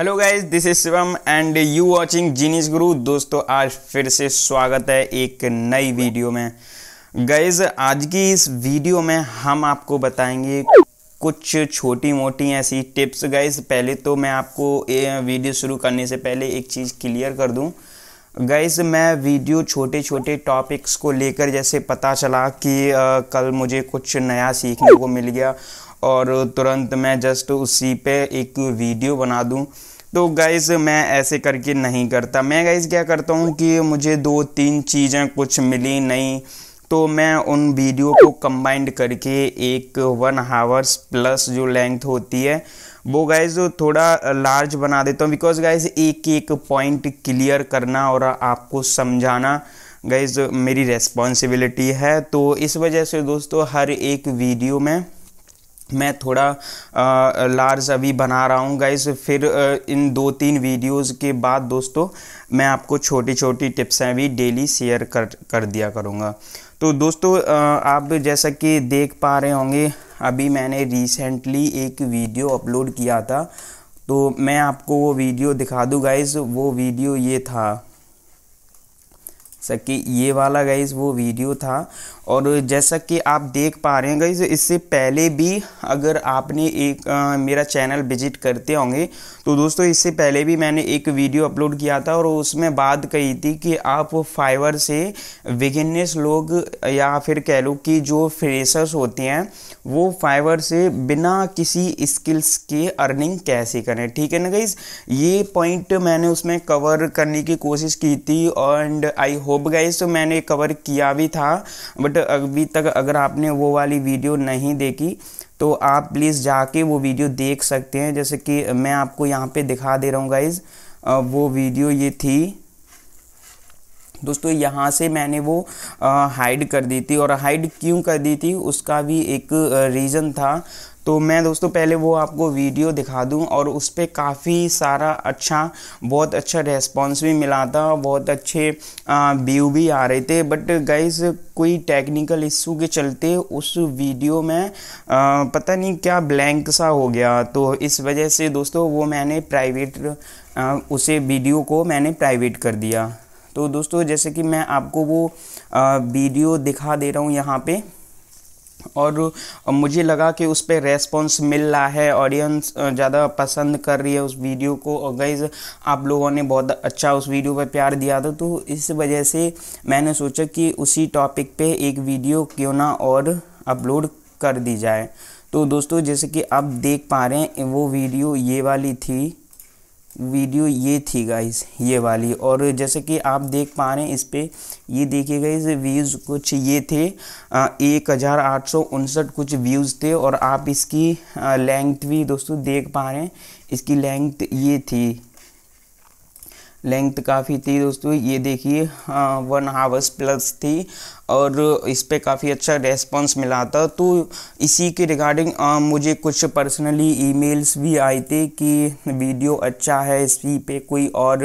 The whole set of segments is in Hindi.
hello guys this is Shivam and you watching genius Guru दोस्तों आज फिर से स्वागत है एक नई वीडियो में गाइस आज की इस वीडियो में हम आपको बताएंगे कुछ छोटी मोटी ऐसी टिप्स गाइस पहले तो मैं आपको ये वीडियो शुरू करने से पहले एक चीज़ क्लियर कर दूं गाइस मैं वीडियो छोटे छोटे टॉपिक्स को लेकर जैसे पता चला कि आ, कल मुझे कुछ नया सीखने को मिल गया और तुरंत मैं जस्ट उसी पे एक वीडियो बना दूँ तो गाइज़ मैं ऐसे करके नहीं करता मैं गाइज़ क्या करता हूँ कि मुझे दो तीन चीज़ें कुछ मिली नहीं तो मैं उन वीडियो को कंबाइंड करके एक वन हावर्स प्लस जो लेंथ होती है वो गाइज थोड़ा लार्ज बना देता हूँ बिकॉज गाइज एक एक पॉइंट क्लियर करना और आपको समझाना गाइज मेरी रेस्पॉन्सिबिलिटी है तो इस वजह से दोस्तों हर एक वीडियो में मैं थोड़ा आ, लार्ज अभी बना रहा हूँ गाइज फिर आ, इन दो तीन वीडियोस के बाद दोस्तों मैं आपको छोटी छोटी टिप्सें भी डेली शेयर कर कर दिया करूँगा तो दोस्तों आ, आप जैसा कि देख पा रहे होंगे अभी मैंने रिसेंटली एक वीडियो अपलोड किया था तो मैं आपको वो वीडियो दिखा दूँ गाइज वो वीडियो ये था सकी ये वाला गाइज वो वीडियो था और जैसा कि आप देख पा रहे हैं इससे पहले भी अगर आपने एक आ, मेरा चैनल विजिट करते होंगे तो दोस्तों इससे पहले भी मैंने एक वीडियो अपलोड किया था और उसमें बात कही थी कि आप फाइवर से बिगिनर्स लोग या फिर कह लो कि जो फ्रेशर्स होते हैं वो फाइवर से बिना किसी स्किल्स के अर्निंग कैसे करें ठीक है ना गई ये पॉइंट मैंने उसमें कवर करने की कोशिश की थी एंड आई होप गाइज तो मैंने कवर किया भी था बट अभी तक अगर आपने वो वाली वीडियो नहीं देखी तो आप प्लीज़ जाके वो वीडियो देख सकते हैं जैसे कि मैं आपको यहाँ पे दिखा दे रहा हूँ गाइज़ वो वीडियो ये थी दोस्तों यहाँ से मैंने वो हाइड कर दी थी और हाइड क्यों कर दी थी उसका भी एक रीज़न था तो मैं दोस्तों पहले वो आपको वीडियो दिखा दूँ और उस पर काफ़ी सारा अच्छा बहुत अच्छा रेस्पॉन्स भी मिला था बहुत अच्छे व्यू भी आ रहे थे बट गाइज कोई टेक्निकल इशू के चलते उस वीडियो में आ, पता नहीं क्या ब्लैंक सा हो गया तो इस वजह से दोस्तों वो मैंने प्राइवेट उसे वीडियो को मैंने प्राइवेट कर दिया तो दोस्तों जैसे कि मैं आपको वो वीडियो दिखा दे रहा हूँ यहाँ पे और मुझे लगा कि उस पर रेस्पॉन्स मिल रहा है ऑडियंस ज़्यादा पसंद कर रही है उस वीडियो को और गईज आप लोगों ने बहुत अच्छा उस वीडियो पर प्यार दिया था तो इस वजह से मैंने सोचा कि उसी टॉपिक पे एक वीडियो क्यों ना और अपलोड कर दी जाए तो दोस्तों जैसे कि आप देख पा रहे हैं वो वीडियो ये वाली थी वीडियो ये थी गाइस ये वाली और जैसे कि आप देख पा रहे हैं इस पर ये देखिए गाइस व्यूज़ कुछ ये थे एक हज़ार आठ सौ उनसठ कुछ व्यूज़ थे और आप इसकी लेंथ भी दोस्तों देख पा रहे हैं इसकी लेंथ ये थी लेंथ काफ़ी थी दोस्तों ये देखिए वन हावर्स प्लस थी और इस पर काफ़ी अच्छा रेस्पॉन्स मिला था तो इसी के रिगार्डिंग मुझे कुछ पर्सनली ईमेल्स भी आए थे कि वीडियो अच्छा है इसी पे कोई और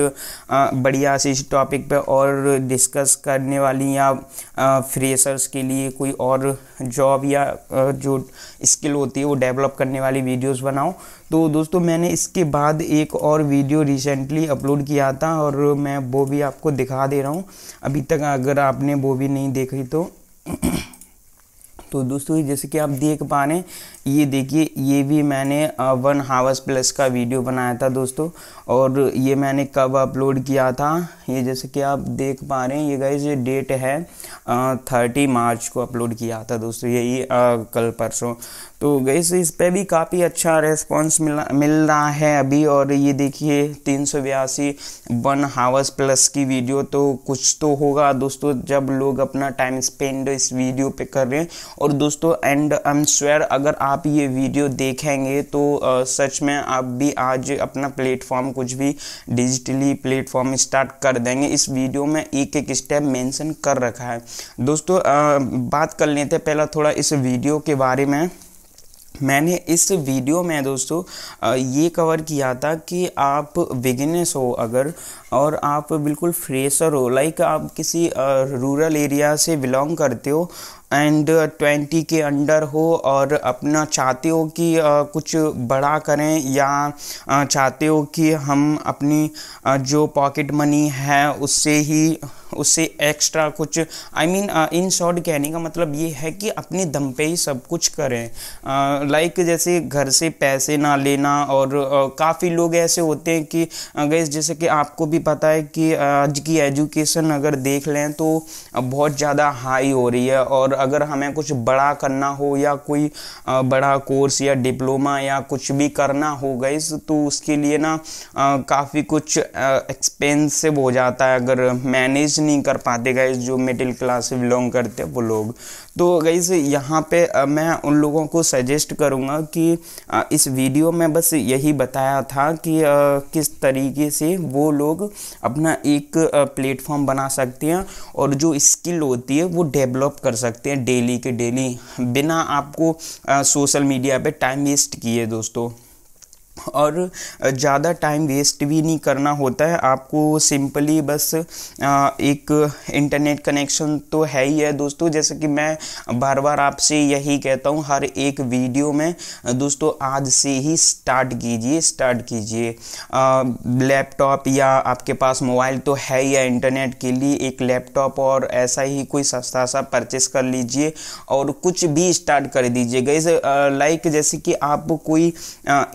बढ़िया से इस टॉपिक पे और डिस्कस करने वाली या फ्रेशर्स के लिए कोई और जॉब या जो स्किल होती है वो डेवलप करने वाली वीडियोस बनाओ तो दोस्तों मैंने इसके बाद एक और वीडियो रिसेंटली अपलोड किया था और मैं वो भी आपको दिखा दे रहा हूँ अभी तक अगर आपने वो भी नहीं देखा देखें तो तो दोस्तों जैसे कि आप देख पा रहे हैं ये देखिए ये भी मैंने वन हावर्स प्लस का वीडियो बनाया था दोस्तों और ये मैंने कब अपलोड किया था ये जैसे कि आप देख पा रहे हैं ये गाइज डेट है थर्टी मार्च को अपलोड किया था दोस्तों यही कल परसों तो गैस इस पर भी काफ़ी अच्छा रेस्पॉन्स मिला मिल रहा है अभी और ये देखिए तीन सौ बयासी वन हावर्स प्लस की वीडियो तो कुछ तो होगा दोस्तों जब लोग अपना टाइम स्पेंड इस वीडियो पे कर रहे हैं और दोस्तों एंड आई एम स्वेयर अगर आप ये वीडियो देखेंगे तो आ, सच में आप भी आज अपना प्लेटफॉर्म कुछ भी डिजिटली प्लेटफॉर्म स्टार्ट कर देंगे इस वीडियो में एक एक स्टेप मैंसन कर रखा है दोस्तों आ, बात कर लेते हैं पहला थोड़ा इस वीडियो के बारे में मैंने इस वीडियो में दोस्तों ये कवर किया था कि आप बिगिनर्स हो अगर और आप बिल्कुल फ्रेशर हो लाइक आप किसी रूरल एरिया से बिलोंग करते हो एंड ट्वेंटी के अंडर हो और अपना चाहते हो कि कुछ बड़ा करें या चाहते हो कि हम अपनी जो पॉकेट मनी है उससे ही उससे एक्स्ट्रा कुछ आई मीन इन शॉर्ट कहने का मतलब ये है कि अपने दम पे ही सब कुछ करें लाइक uh, जैसे घर से पैसे ना लेना और uh, काफ़ी लोग ऐसे होते हैं कि गैस uh, जैसे कि आपको भी पता है कि आज की एजुकेशन अगर देख लें तो बहुत ज़्यादा हाई हो रही है और अगर हमें कुछ बड़ा करना हो या कोई बड़ा कोर्स या डिप्लोमा या कुछ भी करना हो गैस तो उसके लिए ना काफ़ी कुछ एक्सपेंसिव हो जाता है अगर मैनेज नहीं कर पाते गाइज जो मिडिल क्लास से बिलोंग करते हैं वो लोग तो गाइज यहाँ पे मैं उन लोगों को सजेस्ट करूँगा कि इस वीडियो में बस यही बताया था कि किस तरीके से वो लोग अपना एक प्लेटफॉर्म बना सकते हैं और जो स्किल होती है वो डेवलप कर सकते हैं डेली के डेली बिना आपको सोशल मीडिया पे टाइम वेस्ट किए दोस्तों और ज़्यादा टाइम वेस्ट भी नहीं करना होता है आपको सिंपली बस एक इंटरनेट कनेक्शन तो है ही है दोस्तों जैसे कि मैं बार बार आपसे यही कहता हूँ हर एक वीडियो में दोस्तों आज से ही स्टार्ट कीजिए स्टार्ट कीजिए लैपटॉप या आपके पास मोबाइल तो है ही है इंटरनेट के लिए एक लैपटॉप और ऐसा ही कोई सस्ता सा परचेस कर लीजिए और कुछ भी स्टार्ट कर दीजिए गई लाइक जैसे कि आप कोई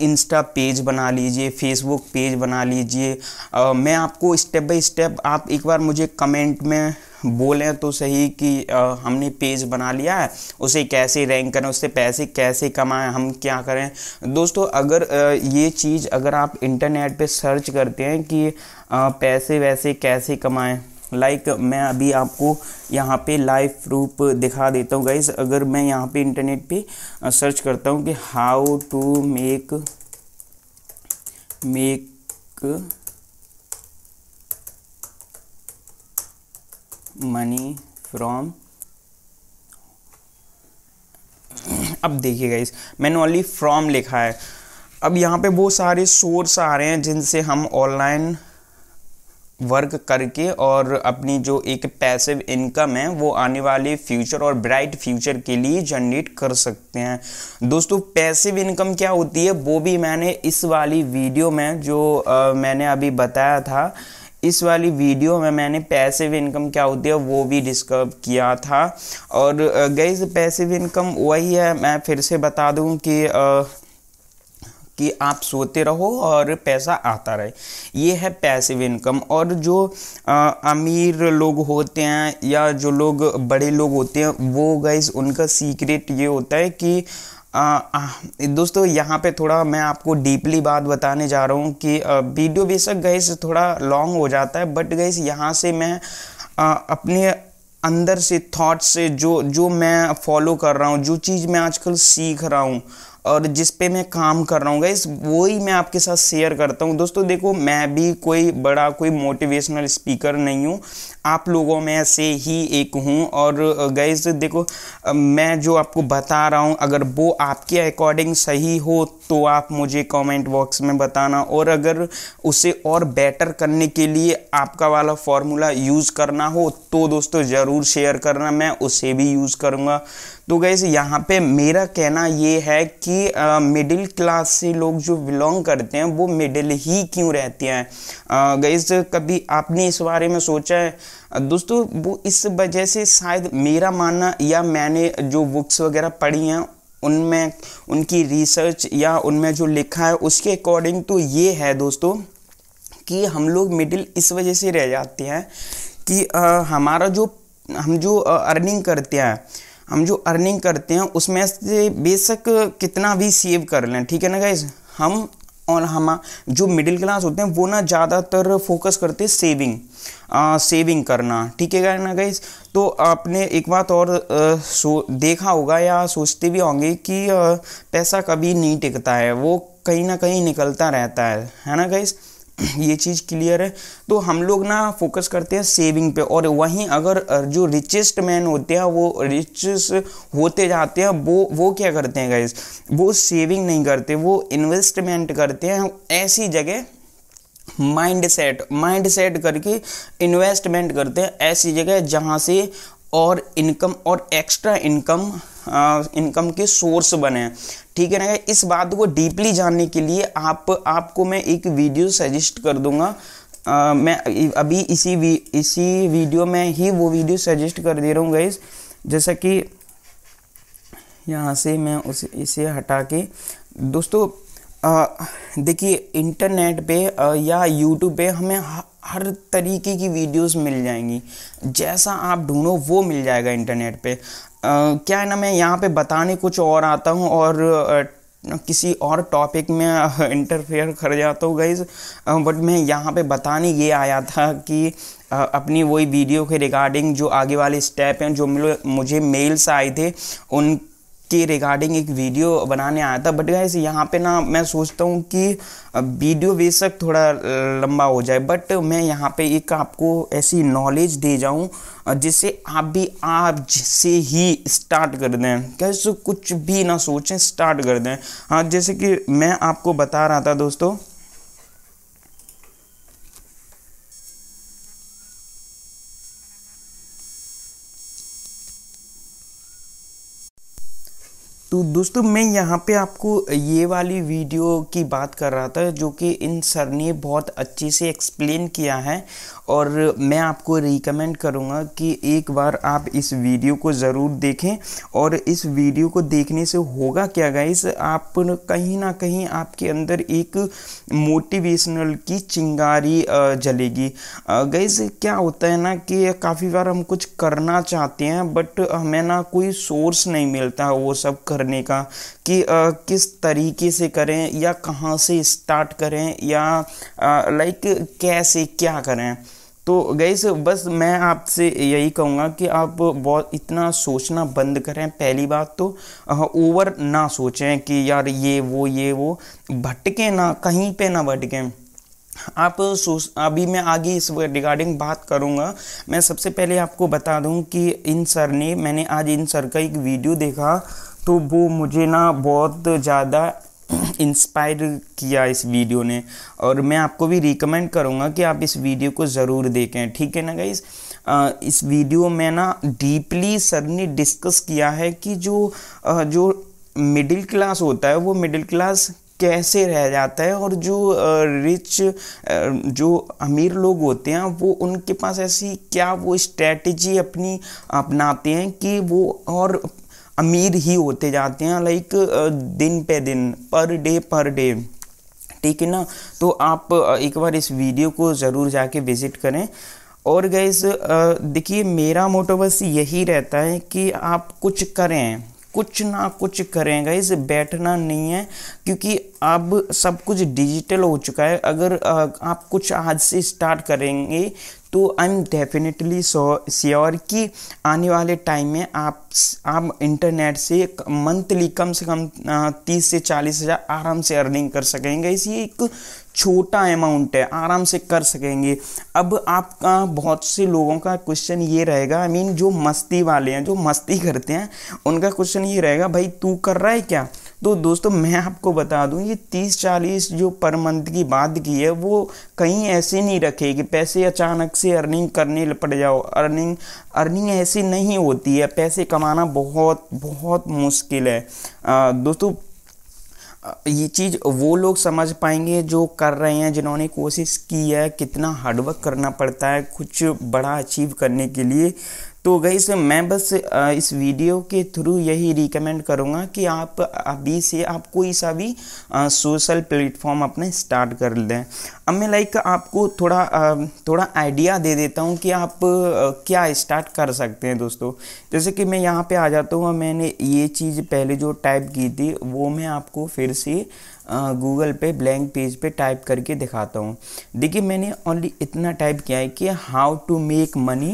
इंस्टा पेज बना लीजिए फेसबुक पेज बना लीजिए मैं आपको स्टेप बाय स्टेप आप एक बार मुझे कमेंट में बोलें तो सही कि आ, हमने पेज बना लिया है उसे कैसे रैंक करें उससे पैसे कैसे कमाएं हम क्या करें दोस्तों अगर आ, ये चीज़ अगर आप इंटरनेट पे सर्च करते हैं कि आ, पैसे वैसे कैसे कमाएं लाइक like, मैं अभी आपको यहाँ पे लाइव प्रूफ दिखा देता हूँ गाइज अगर मैं यहाँ पे इंटरनेट पे सर्च करता हूँ कि how to make make money from अब देखिए गाइस मैंने ओनली फ्रॉम लिखा है अब यहाँ पे वो सारे सोर्स आ रहे हैं जिनसे हम ऑनलाइन वर्क करके और अपनी जो एक पैसिव इनकम है वो आने वाले फ्यूचर और ब्राइट फ्यूचर के लिए जनरेट कर सकते हैं दोस्तों पैसिव इनकम क्या होती है वो भी मैंने इस वाली वीडियो में जो आ, मैंने अभी बताया था इस वाली वीडियो में मैंने पैसिव इनकम क्या होती है वो भी डिस्कव किया था और गई पैसिव इनकम वही है मैं फिर से बता दूं कि आ, कि आप सोते रहो और पैसा आता रहे ये है पैसिव इनकम और जो आ, अमीर लोग होते हैं या जो लोग बड़े लोग होते हैं वो गाइस उनका सीक्रेट ये होता है कि आ, आ, दोस्तों यहाँ पे थोड़ा मैं आपको डीपली बात बताने जा रहा हूँ कि आ, वीडियो बेशक गैस थोड़ा लॉन्ग हो जाता है बट गैस यहाँ से मैं आ, अपने अंदर से थॉट से जो जो मैं फॉलो कर रहा हूँ जो चीज़ मैं आजकल सीख रहा हूँ और जिस पे मैं काम कर रहा हूँ गाइस वो ही मैं आपके साथ शेयर करता हूँ दोस्तों देखो मैं भी कोई बड़ा कोई मोटिवेशनल स्पीकर नहीं हूँ आप लोगों में से ही एक हूँ और गैस देखो मैं जो आपको बता रहा हूँ अगर वो आपके अकॉर्डिंग सही हो तो आप मुझे कमेंट बॉक्स में बताना और अगर उसे और बेटर करने के लिए आपका वाला फॉर्मूला यूज़ करना हो तो दोस्तों ज़रूर शेयर करना मैं उसे भी यूज़ करूँगा तो गैस यहाँ पे मेरा कहना ये है कि मिडिल क्लास से लोग जो बिलोंग करते हैं वो मिडिल ही क्यों रहते हैं गैस कभी आपने इस बारे में सोचा है दोस्तों वो इस वजह से शायद मेरा मानना या मैंने जो बुक्स वगैरह पढ़ी हैं उनमें उनकी रिसर्च या उनमें जो लिखा है उसके अकॉर्डिंग तो ये है दोस्तों कि हम लोग मिडिल इस वजह से रह जाते हैं कि आ, हमारा जो हम जो अर्निंग करते हैं हम जो अर्निंग करते हैं उसमें से बेशक कितना भी सेव कर लें ठीक है ना गाइज हम और हम जो मिडिल क्लास होते हैं वो ना ज़्यादातर फोकस करते हैं सेविंग आ, सेविंग करना ठीक है ना गई तो आपने एक बात और आ, सो देखा होगा या सोचते भी होंगे कि आ, पैसा कभी नहीं टिकता है वो कहीं ना कहीं निकलता रहता है है ना गई ये चीज़ क्लियर है तो हम लोग ना फोकस करते हैं सेविंग पे और वहीं अगर जो रिचेस्ट मैन होते हैं वो रिचेस होते जाते हैं वो वो क्या करते हैं गाइज वो सेविंग नहीं करते वो इन्वेस्टमेंट करते हैं ऐसी जगह माइंड सेट माइंड सेट करके इन्वेस्टमेंट करते हैं ऐसी जगह जहाँ से और इनकम और एक्स्ट्रा इनकम इनकम के सोर्स बने हैं ठीक है ना इस बात को डीपली जानने के लिए आप आपको मैं एक वीडियो सजेस्ट कर दूंगा आ, मैं अभी इसी वी, इसी वीडियो में ही वो वीडियो सजेस्ट कर दे रहा हूँ गाइज जैसा कि यहाँ से मैं उसे इसे हटा के दोस्तों देखिए इंटरनेट पे आ, या यूट्यूब पे हमें हर तरीके की वीडियोस मिल जाएंगी जैसा आप ढूंढो वो मिल जाएगा इंटरनेट पे आ, क्या है ना मैं यहाँ पे बताने कुछ और आता हूँ और आ, किसी और टॉपिक में इंटरफेयर कर जाता हूँ गाइज बट मैं यहाँ पे बताने ये आया था कि आ, अपनी वही वीडियो के रिगार्डिंग जो आगे वाले स्टेप हैं जो मुझे मेल्स आए थे उन के रिगार्डिंग एक वीडियो बनाने आया था बट गाइस यहाँ पे ना मैं सोचता हूँ कि वीडियो बेशक थोड़ा लंबा हो जाए बट मैं यहाँ पे एक आपको ऐसी नॉलेज दे जाऊँ जिससे आप भी आप जिससे ही स्टार्ट कर दें कैसे कुछ भी ना सोचें स्टार्ट कर दें हाँ जैसे कि मैं आपको बता रहा था दोस्तों तो दोस्तों मैं यहाँ पे आपको ये वाली वीडियो की बात कर रहा था जो कि इन सर ने बहुत अच्छे से एक्सप्लेन किया है और मैं आपको रिकमेंड करूँगा कि एक बार आप इस वीडियो को ज़रूर देखें और इस वीडियो को देखने से होगा क्या गाइस आप कहीं ना कहीं आपके अंदर एक मोटिवेशनल की चिंगारी जलेगी गाइस क्या होता है ना कि काफ़ी बार हम कुछ करना चाहते हैं बट हमें ना कोई सोर्स नहीं मिलता वो सब कर भरने का कि आ, किस तरीके से करें या कहाँ से स्टार्ट करें या लाइक कैसे क्या करें तो गैस बस मैं आपसे यही कहूँगा कि आप बहुत इतना सोचना बंद करें पहली बात तो ओवर ना सोचें कि यार ये वो ये वो भटकें ना कहीं पे ना भटकें आप सोच अभी मैं आगे इस रिगार्डिंग बात करूँगा मैं सबसे पहले आपको बता दूँ कि इन सर ने मैंने आज इन सर का एक वीडियो देखा तो वो मुझे ना बहुत ज़्यादा इंस्पायर किया इस वीडियो ने और मैं आपको भी रिकमेंड करूँगा कि आप इस वीडियो को ज़रूर देखें ठीक है ना गाइज़ इस वीडियो में ना डीपली सर ने डिस्कस किया है कि जो जो मिडिल क्लास होता है वो मिडिल क्लास कैसे रह जाता है और जो रिच जो अमीर लोग होते हैं वो उनके पास ऐसी क्या वो स्ट्रेटजी अपनी अपनाते हैं कि वो और अमीर ही होते जाते हैं लाइक दिन पे दिन पर डे पर डे ठीक है ना तो आप एक बार इस वीडियो को ज़रूर जाके विज़िट करें और गैस देखिए मेरा मोटो बस यही रहता है कि आप कुछ करें कुछ ना कुछ करें गाइज बैठना नहीं है क्योंकि अब सब कुछ डिजिटल हो चुका है अगर आप कुछ आज से स्टार्ट करेंगे तो आई एम डेफिनेटली श्योर कि आने वाले टाइम में आप आप इंटरनेट से मंथली कम से कम तीस से चालीस हज़ार आराम से अर्निंग कर सकेंगे इसी एक छोटा अमाउंट है आराम से कर सकेंगे अब आपका बहुत से लोगों का क्वेश्चन ये रहेगा आई I मीन mean, जो मस्ती वाले हैं जो मस्ती करते हैं उनका क्वेश्चन ये रहेगा भाई तू कर रहा है क्या तो दोस्तों मैं आपको बता दूं ये तीस चालीस जो पर मंथ की बात की है वो कहीं ऐसे नहीं रखेगी पैसे अचानक से अर्निंग करने पड़ जाओ अर्निंग अर्निंग ऐसी नहीं होती है पैसे कमाना बहुत बहुत मुश्किल है आ, दोस्तों ये चीज़ वो लोग समझ पाएंगे जो कर रहे हैं जिन्होंने कोशिश की है कितना हार्डवर्क करना पड़ता है कुछ बड़ा अचीव करने के लिए तो गई मैं बस इस वीडियो के थ्रू यही रिकमेंड करूँगा कि आप अभी से आप कोई सा भी सोशल प्लेटफॉर्म अपने स्टार्ट कर दें अब मैं लाइक आपको थोड़ा थोड़ा आइडिया दे देता हूँ कि आप क्या स्टार्ट कर सकते हैं दोस्तों जैसे कि मैं यहाँ पे आ जाता हूँ मैंने ये चीज़ पहले जो टाइप की थी वो मैं आपको फिर से गूगल पे ब्लैंक पेज पे टाइप करके दिखाता हूँ देखिए मैंने ओनली इतना टाइप किया है कि how to make money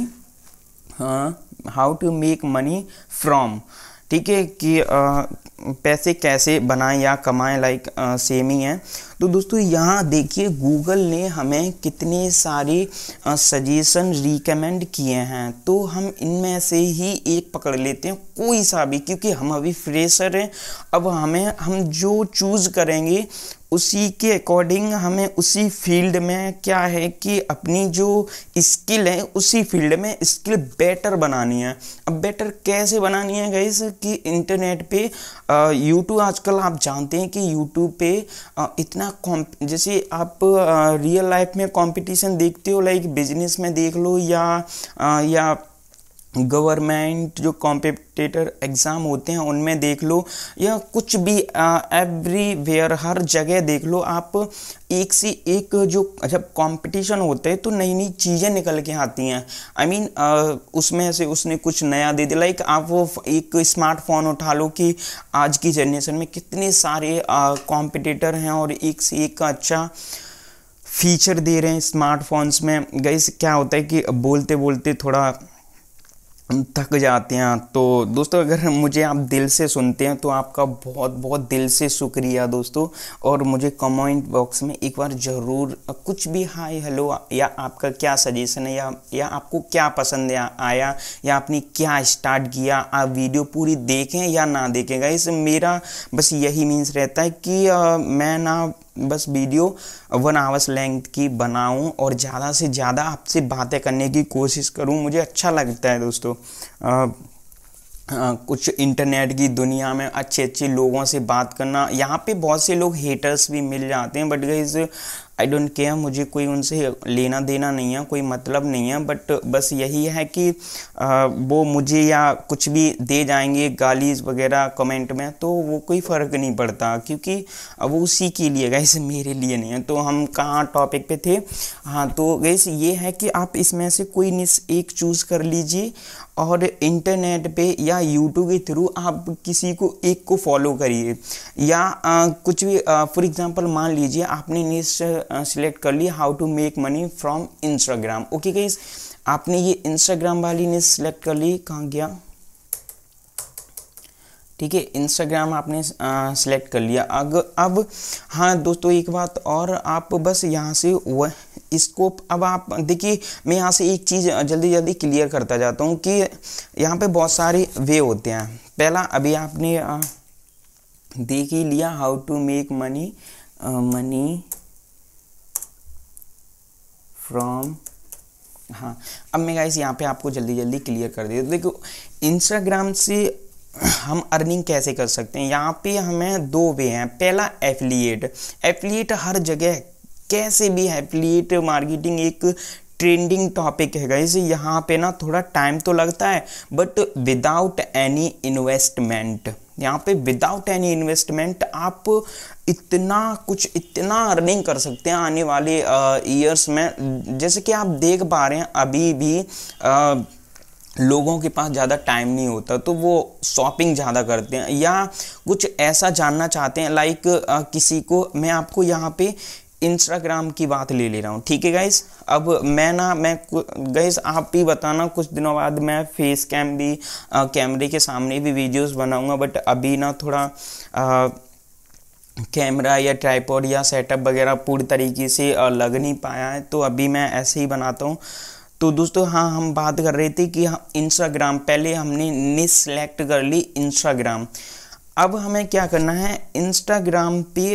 how to make money from ठीक है कि आ, पैसे कैसे बनाएं या कमाएं लाइक सेम ही है तो दोस्तों यहाँ देखिए गूगल ने हमें कितने सारे सजेशन रिकमेंड किए हैं तो हम इनमें से ही एक पकड़ लेते हैं कोई सा भी क्योंकि हम अभी फ्रेशर हैं अब हमें हम जो चूज़ करेंगे उसी के अकॉर्डिंग हमें उसी फील्ड में क्या है कि अपनी जो स्किल है उसी फील्ड में स्किल बेटर बनानी है अब बेटर कैसे बनानी है गई कि इंटरनेट पे यूट्यूब आजकल आप जानते हैं कि यूट्यूब पे आ, इतना जैसे आप आ, रियल लाइफ में कंपटीशन देखते हो लाइक बिजनेस में देख लो या आ, या गवर्नमेंट जो कॉम्पिटेटर एग्ज़ाम होते हैं उनमें देख लो या कुछ भी एवरीवेयर हर जगह देख लो आप एक से एक जो जब कंपटीशन होते हैं तो नई नई चीज़ें निकल के आती हैं आई I मीन mean, उसमें से उसने कुछ नया दे दिया लाइक आप वो एक स्मार्टफोन उठा लो कि आज की जनरेशन में कितने सारे कॉम्पिटिटर हैं और एक से एक का अच्छा फीचर दे रहे हैं स्मार्टफोन्स में गई क्या होता है कि बोलते बोलते थोड़ा थक जाते हैं तो दोस्तों अगर मुझे आप दिल से सुनते हैं तो आपका बहुत बहुत दिल से शुक्रिया दोस्तों और मुझे कमेंट बॉक्स में एक बार ज़रूर कुछ भी हाय हेलो या आपका क्या सजेशन है या या आपको क्या पसंद आया या आपने क्या स्टार्ट किया आप वीडियो पूरी देखें या ना देखें इस मेरा बस यही मीन्स रहता है कि आ, मैं ना बस वीडियो वन आवर्स लेंथ की बनाऊं और ज़्यादा से ज़्यादा आपसे बातें करने की कोशिश करूं मुझे अच्छा लगता है दोस्तों आ, आ, कुछ इंटरनेट की दुनिया में अच्छे अच्छे लोगों से बात करना यहाँ पे बहुत से लोग हेटर्स भी मिल जाते हैं बट गई आई डोंट केयर मुझे कोई उनसे लेना देना नहीं है कोई मतलब नहीं है बट बस यही है कि आ, वो मुझे या कुछ भी दे जाएंगे गालीज वगैरह कमेंट में तो वो कोई फ़र्क नहीं पड़ता क्योंकि वो उसी के लिए गैस मेरे लिए नहीं है तो हम कहाँ टॉपिक पे थे हाँ तो गैस ये है कि आप इसमें से कोई निस एक चूज़ कर लीजिए और इंटरनेट पे या यूट्यूब के थ्रू आप किसी को एक को फॉलो करिए या आ, कुछ भी फॉर एग्जांपल मान लीजिए आपने निस सिलेक्ट कर लिया how to make money from Instagram okay guys आपने ये इंस्टाग्राम वाली ने सिलेक्ट कर ली कहाँ गया ठीक है इंस्टाग्राम आपने सिलेक्ट कर लिया अग अब हाँ दोस्तों एक बात और आप बस यहाँ से वह इसको अब आप देखिए मैं यहाँ से एक चीज़ जल्दी जल्दी क्लियर करता जाता हूँ कि यहाँ पे बहुत सारे वे होते हैं पहला अभी आपने देख ही लिया how to make money money from हाँ अब मैं गाइस यहाँ पे आपको जल्दी जल्दी क्लियर कर दे देखो इंस्टाग्राम से हम अर्निंग कैसे कर सकते हैं यहाँ पे हमें दो वे हैं पहला एफिलिएट एफिलिएट हर जगह कैसे भी है एफिलिएट मार्केटिंग एक ट्रेंडिंग टॉपिक है गाइस यहाँ पे ना थोड़ा टाइम तो लगता है बट विदाउट एनी इन्वेस्टमेंट यहाँ पे विदाउट एनी इन्वेस्टमेंट आप इतना कुछ इतना अर्निंग कर सकते हैं आने वाले ईयर्स में जैसे कि आप देख पा रहे हैं अभी भी आ, लोगों के पास ज़्यादा टाइम नहीं होता तो वो शॉपिंग ज़्यादा करते हैं या कुछ ऐसा जानना चाहते हैं लाइक किसी को मैं आपको यहाँ पे इंस्टाग्राम की बात ले ले रहा हूँ ठीक है गाइस अब मैं ना मैं गाइस आप भी बताना कुछ दिनों बाद मैं फेस कैम भी कैमरे के सामने भी वीडियोस बनाऊँगा बट अभी ना थोड़ा आ, कैमरा या ट्राईपोड या सेटअप वगैरह पूरी तरीके से लग नहीं पाया है तो अभी मैं ऐसे ही बनाता हूँ तो दोस्तों हाँ हम बात कर रहे थे कि इंस्टाग्राम पहले हमने निस कर ली इंस्टाग्राम अब हमें क्या करना है इंस्टाग्राम पे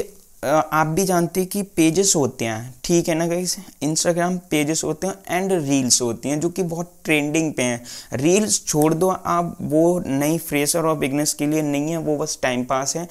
आप भी जानते हैं कि पेजेस होते हैं ठीक है ना गाइस इंस्टाग्राम पेजेस होते हैं एंड रील्स होती हैं जो कि बहुत ट्रेंडिंग पे हैं रील्स छोड़ दो आप वो नई फ्रेशर और बिगनेस के लिए नहीं है वो बस टाइम पास है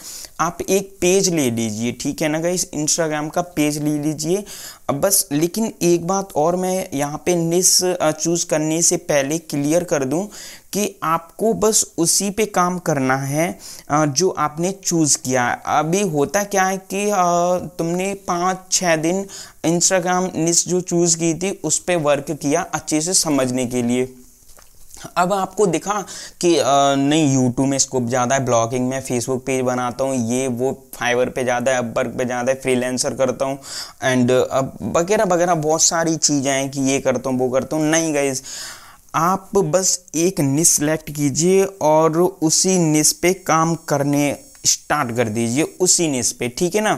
आप एक पेज ले लीजिए ठीक है ना गाइस इंस्टाग्राम का पेज ले लीजिए अब बस लेकिन एक बात और मैं यहाँ पे निस चूज़ करने से पहले क्लियर कर दूँ कि आपको बस उसी पे काम करना है जो आपने चूज़ किया अभी होता क्या है कि तुमने पाँच छः दिन इंस्टाग्राम निस जो चूज़ की थी उस पर वर्क किया अच्छे से समझने के लिए अब आपको दिखा कि आ, नहीं यूट्यूब में स्कोप ज़्यादा है ब्लॉगिंग में फेसबुक पेज बनाता हूँ ये वो फाइवर पे ज़्यादा है अपवर्क पे ज़्यादा है फ्रीलैंसर करता हूँ एंड अब वगैरह वगैरह बहुत सारी चीज़ें हैं कि ये करता हूँ वो करता हूँ नहीं गई आप बस एक निस सेलेक्ट कीजिए और उसी निस पे काम करने स्टार्ट कर दीजिए उसी नेस पे ठीक है ना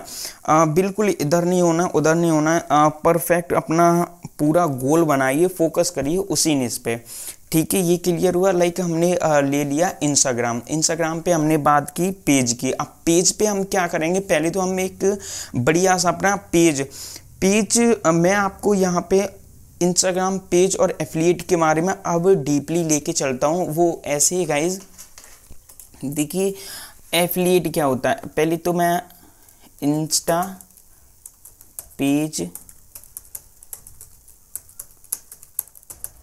आ, बिल्कुल इधर नहीं होना उधर नहीं होना आ, परफेक्ट अपना पूरा गोल बनाइए फोकस करिए उसी नेस पे ठीक है ये क्लियर हुआ लाइक हमने ले लिया इंस्टाग्राम इंस्टाग्राम पे हमने बात की पेज की अब पेज पे हम क्या करेंगे पहले तो हम एक बढ़िया सा अपना पेज पेज मैं आपको यहाँ पे इंस्टाग्राम पेज और एफिलिएट के बारे में अब डीपली लेके चलता हूँ वो ऐसे ही गाइज देखिए एफिलिएट क्या होता है पहले तो मैं इंस्टा पेज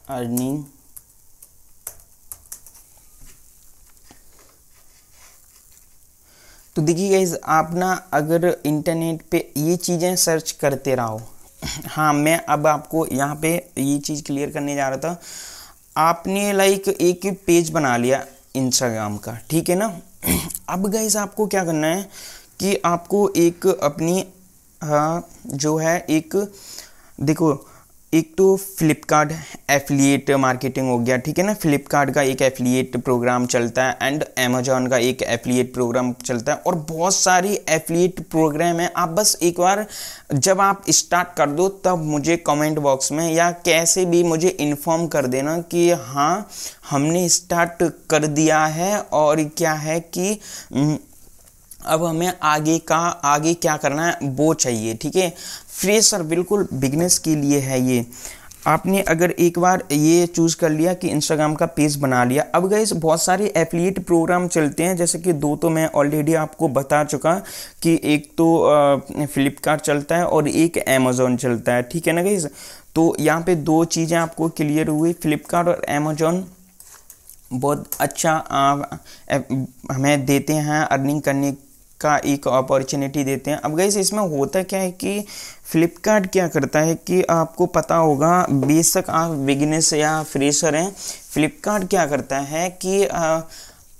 अर्निंग तो देखिए गाइज आप ना अगर इंटरनेट पे ये चीज़ें सर्च करते रहो हाँ मैं अब आपको यहाँ पे ये चीज़ क्लियर करने जा रहा था आपने लाइक एक पेज बना लिया इंस्टाग्राम का ठीक है ना अब गाइज आपको क्या करना है कि आपको एक अपनी हाँ जो है एक देखो एक तो फ्लिपकार्ट एफिलिएट मार्केटिंग हो गया ठीक है ना फ्लिपकार्ट का एक एफिलिएट प्रोग्राम चलता है एंड अमेजोन का एक एफिलिएट प्रोग्राम चलता है और बहुत सारी एफिलिएट प्रोग्राम है आप बस एक बार जब आप स्टार्ट कर दो तब मुझे कमेंट बॉक्स में या कैसे भी मुझे इन्फॉर्म कर देना कि हाँ हमने स्टार्ट कर दिया है और क्या है कि हम्म, अब हमें आगे का आगे क्या करना है वो चाहिए ठीक है फ्रेशर बिल्कुल बिगनेस के लिए है ये आपने अगर एक बार ये चूज़ कर लिया कि इंस्टाग्राम का पेज बना लिया अब गए बहुत सारे एफिलिएट प्रोग्राम चलते हैं जैसे कि दो तो मैं ऑलरेडी आपको बता चुका कि एक तो फ्लिपकार्ट चलता है और एक अमेज़ोन चलता है ठीक है ना गई तो यहाँ पे दो चीज़ें आपको क्लियर हुई फ्लिपकार्ट और अमेज़ोन बहुत अच्छा आ, आ, हमें देते हैं अर्निंग करने का एक अपॉर्चुनिटी देते हैं अब गई इसमें होता क्या है कि फ्लिपकार्ट क्या करता है कि आपको पता होगा बेशक आप बिगनेस या फ्रेशर हैं फ्लिपकार्ट क्या करता है कि आ,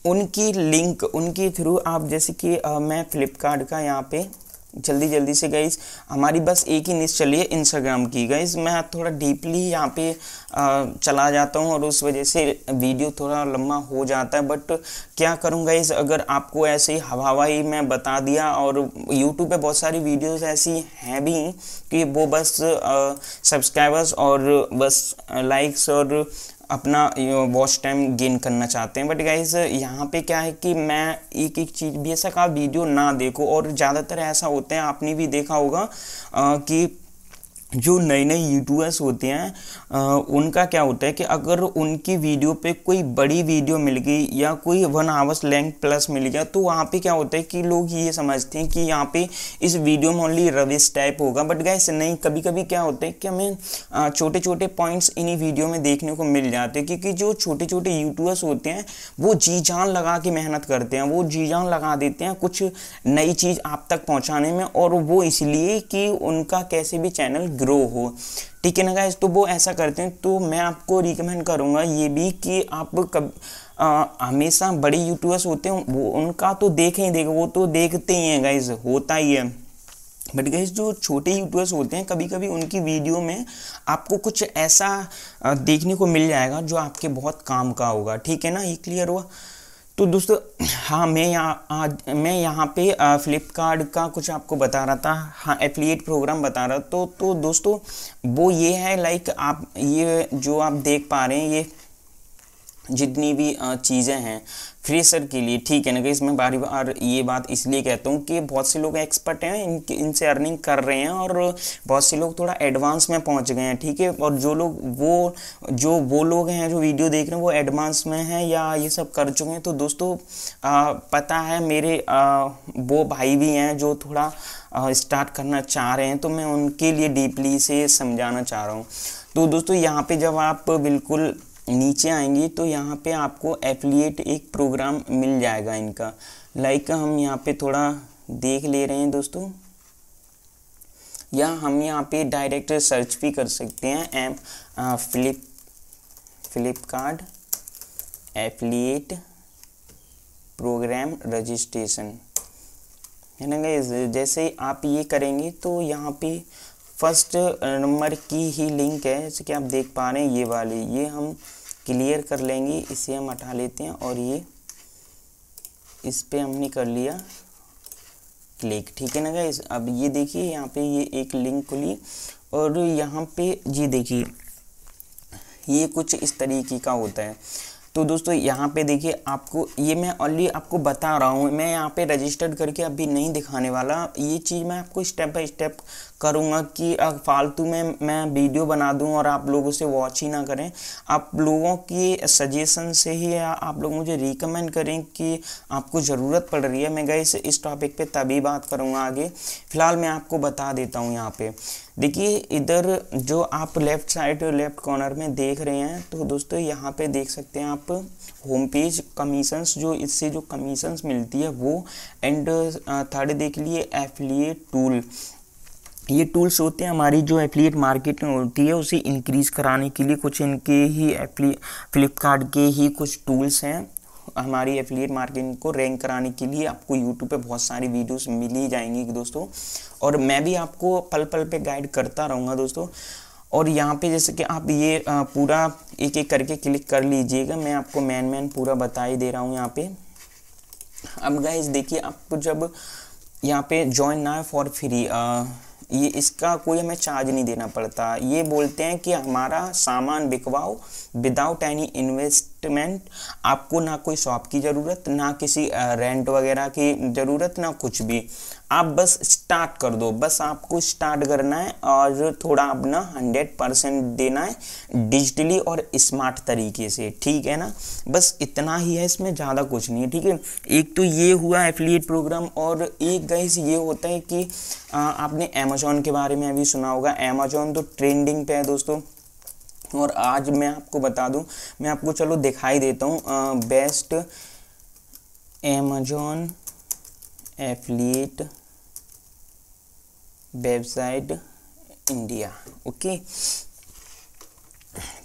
उनकी लिंक उनके थ्रू आप जैसे कि आ, मैं फ्लिपकार्ट का यहाँ पे जल्दी जल्दी से गाइज हमारी बस एक ही न्यूज़ चली है इंस्टाग्राम की गाइज मैं थोड़ा डीपली यहाँ पे चला जाता हूँ और उस वजह से वीडियो थोड़ा लंबा हो जाता है बट क्या करूँ गाइज अगर आपको ऐसे ही हवा हवाई मैं बता दिया और यूट्यूब पे बहुत सारी वीडियोस ऐसी हैं भी कि वो बस सब्सक्राइबर्स और बस लाइक्स और अपना वॉच टाइम गेन करना चाहते हैं बट गाइज यहाँ पे क्या है कि मैं एक एक चीज़ भी ऐसा कहा वीडियो ना देखो और ज़्यादातर ऐसा होता है आपने भी देखा होगा आ, कि जो नए नए यूट्यूबर्स होते हैं आ, उनका क्या होता है कि अगर उनकी वीडियो पे कोई बड़ी वीडियो मिल गई या कोई वन आवर्स लेंथ प्लस मिल गया तो वहाँ पे क्या होता है कि लोग ये समझते हैं कि यहाँ पे इस वीडियो में ओनली रविस टाइप होगा बट गैस नहीं कभी कभी क्या होता है कि हमें छोटे छोटे पॉइंट्स इन्हीं वीडियो में देखने को मिल जाते हैं क्योंकि जो छोटे छोटे यूट्यूबर्स होते हैं वो जी जान लगा के मेहनत करते हैं वो जी जान लगा देते हैं कुछ नई चीज़ आप तक पहुँचाने में और वो इसलिए कि उनका कैसे भी चैनल ग्रो हो ठीक है ना गाइज तो वो ऐसा करते हैं तो मैं आपको रिकमेंड करूँगा ये भी कि आप कब हमेशा बड़े यूट्यूबर्स होते हैं वो उनका तो देखें ही देखें वो तो देखते ही हैं गाइज होता ही है बट गाइज जो छोटे यूट्यूबर्स होते हैं कभी कभी उनकी वीडियो में आपको कुछ ऐसा देखने को मिल जाएगा जो आपके बहुत काम का होगा ठीक है ना ये क्लियर हुआ तो दोस्तों हाँ मैं यहाँ आज मैं यहाँ पे फ्लिपकार्ट का कुछ आपको बता रहा था हाँ एफिलिएट प्रोग्राम बता रहा तो तो दोस्तों वो ये है लाइक आप ये जो आप देख पा रहे हैं ये जितनी भी चीज़ें हैं फ्रेशर के लिए ठीक है ना कि इसमें बारी बार ये बात इसलिए कहता हूँ कि बहुत से लोग एक्सपर्ट हैं इन इनसे अर्निंग कर रहे हैं और बहुत से लोग थोड़ा एडवांस में पहुँच गए हैं ठीक है और जो लोग वो जो वो लोग हैं जो वीडियो देख रहे हैं वो एडवांस में हैं या ये सब कर चुके हैं तो दोस्तों आ, पता है मेरे आ, वो भाई भी हैं जो थोड़ा स्टार्ट करना चाह रहे हैं तो मैं उनके लिए डीपली से समझाना चाह रहा हूँ तो दोस्तों यहाँ पे जब आप बिल्कुल नीचे आएंगे तो यहाँ पे आपको एफिलिएट एक प्रोग्राम मिल जाएगा इनका लाइक like हम यहाँ पे थोड़ा देख ले रहे हैं दोस्तों या हम यहाँ पे डायरेक्ट सर्च भी कर सकते हैं एम flip Flipkart affiliate program registration है ना जैसे आप ये करेंगे तो यहाँ पे फर्स्ट नंबर की ही लिंक है जैसे कि आप देख पा रहे हैं ये वाली ये हम क्लियर कर लेंगे इसे हम हटा लेते हैं और ये इस पर हमने कर लिया क्लिक ठीक है ना गाइस अब ये देखिए यहाँ पे ये एक लिंक खुली और यहाँ पे ये देखिए ये कुछ इस तरीके का होता है तो दोस्तों यहाँ पे देखिए आपको ये मैं ऑलरेडी आपको बता रहा हूँ मैं यहाँ पे रजिस्टर्ड करके अभी नहीं दिखाने वाला ये चीज़ मैं आपको स्टेप बाई स्टेप करूँगा कि फालतू में मैं वीडियो बना दूँ और आप लोगों से वॉच ही ना करें आप लोगों की सजेशन से ही आप लोग मुझे रिकमेंड करें कि आपको ज़रूरत पड़ रही है मैं गई इस टॉपिक पर तभी बात करूँगा आगे फ़िलहाल मैं आपको बता देता हूँ यहाँ पर देखिए इधर जो आप लेफ़्ट साइड लेफ़्ट कॉर्नर में देख रहे हैं तो दोस्तों यहाँ पे देख सकते हैं आप होम पेज कमीशंस जो इससे जो कमीशंस मिलती है वो एंड थर्ड देख लिए एफिलिएट टूल ये टूल्स होते हैं हमारी जो एफिलिएट में होती है उसे इंक्रीज़ कराने के लिए कुछ इनके ही एफिली फ्लिपकार्ट के ही कुछ टूल्स हैं हमारी एफिलिएट मार्केटिंग को रैंक कराने के लिए आपको यूट्यूब पे बहुत सारी वीडियोस मिल ही जाएंगी दोस्तों और मैं भी आपको पल पल पे गाइड करता रहूँगा दोस्तों और यहाँ पे जैसे कि आप ये पूरा एक एक करके क्लिक कर लीजिएगा मैं आपको मैन मैन पूरा बता ही दे रहा हूँ यहाँ पे अब गाइज देखिए आपको जब यहाँ पे ज्वाइन ना फॉर फ्री ये इसका कोई हमें चार्ज नहीं देना पड़ता ये बोलते हैं कि हमारा सामान बिकवाओ विदाउट एनी इन्वेस्ट कमिटमेंट आपको ना कोई शॉप की ज़रूरत ना किसी रेंट वगैरह की ज़रूरत ना कुछ भी आप बस स्टार्ट कर दो बस आपको स्टार्ट करना है और थोड़ा अपना हंड्रेड परसेंट देना है डिजिटली और स्मार्ट तरीके से ठीक है ना बस इतना ही है इसमें ज़्यादा कुछ नहीं है ठीक है एक तो ये हुआ एफिलिएट प्रोग्राम और एक गैस ये होता है कि आ, आपने अमेजोन के बारे में अभी सुना होगा अमेजोन तो ट्रेंडिंग पे है दोस्तों और आज मैं आपको बता दूं मैं आपको चलो दिखाई देता आ, best Amazon affiliate website India okay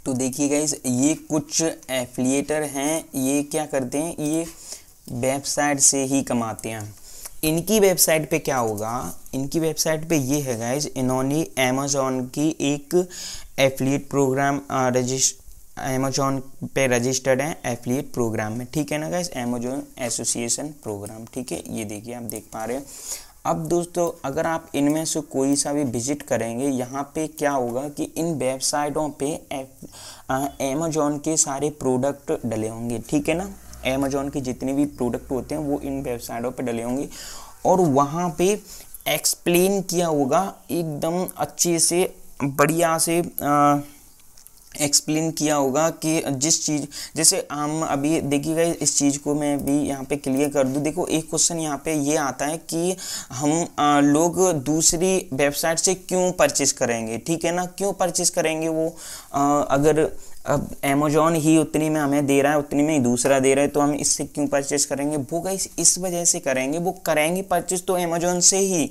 तो देखिए गाइज ये कुछ एफिलिएटर हैं ये क्या करते हैं ये वेबसाइट से ही कमाते हैं इनकी वेबसाइट पे क्या होगा इनकी वेबसाइट पे ये है गाइज इन्होंने अमेजोन की एक एफिलिएट प्रोग्राम रजिस्ट अमेजोन पे रजिस्टर्ड हैं एफिलिएट प्रोग्राम में ठीक है ना गैस अमेजोन एसोसिएशन प्रोग्राम ठीक है ये देखिए आप देख पा रहे हो अब दोस्तों अगर आप इनमें से कोई सा भी विजिट करेंगे यहाँ पे क्या होगा कि इन वेबसाइटों पे अमेजोन के सारे प्रोडक्ट डले होंगे ठीक है ना अमेजोन के जितने भी प्रोडक्ट होते हैं वो इन वेबसाइटों पे डले होंगे और वहाँ पे एक्सप्लेन किया होगा एकदम अच्छे से बढ़िया से आ, एक्सप्लेन किया होगा कि जिस चीज़ जैसे हम अभी देखिएगा इस चीज़ को मैं भी यहाँ पे क्लियर कर दूँ देखो एक क्वेश्चन यहाँ पे ये आता है कि हम आ, लोग दूसरी वेबसाइट से क्यों परचेस करेंगे ठीक है ना क्यों परचेस करेंगे वो आ, अगर अब अमेजोन ही उतनी में हमें दे रहा है उतनी में ही दूसरा दे रहा है तो हम इससे क्यों परचेज करेंगे वो गाइस इस वजह से करेंगे वो करेंगे परचेज तो अमेजोन से ही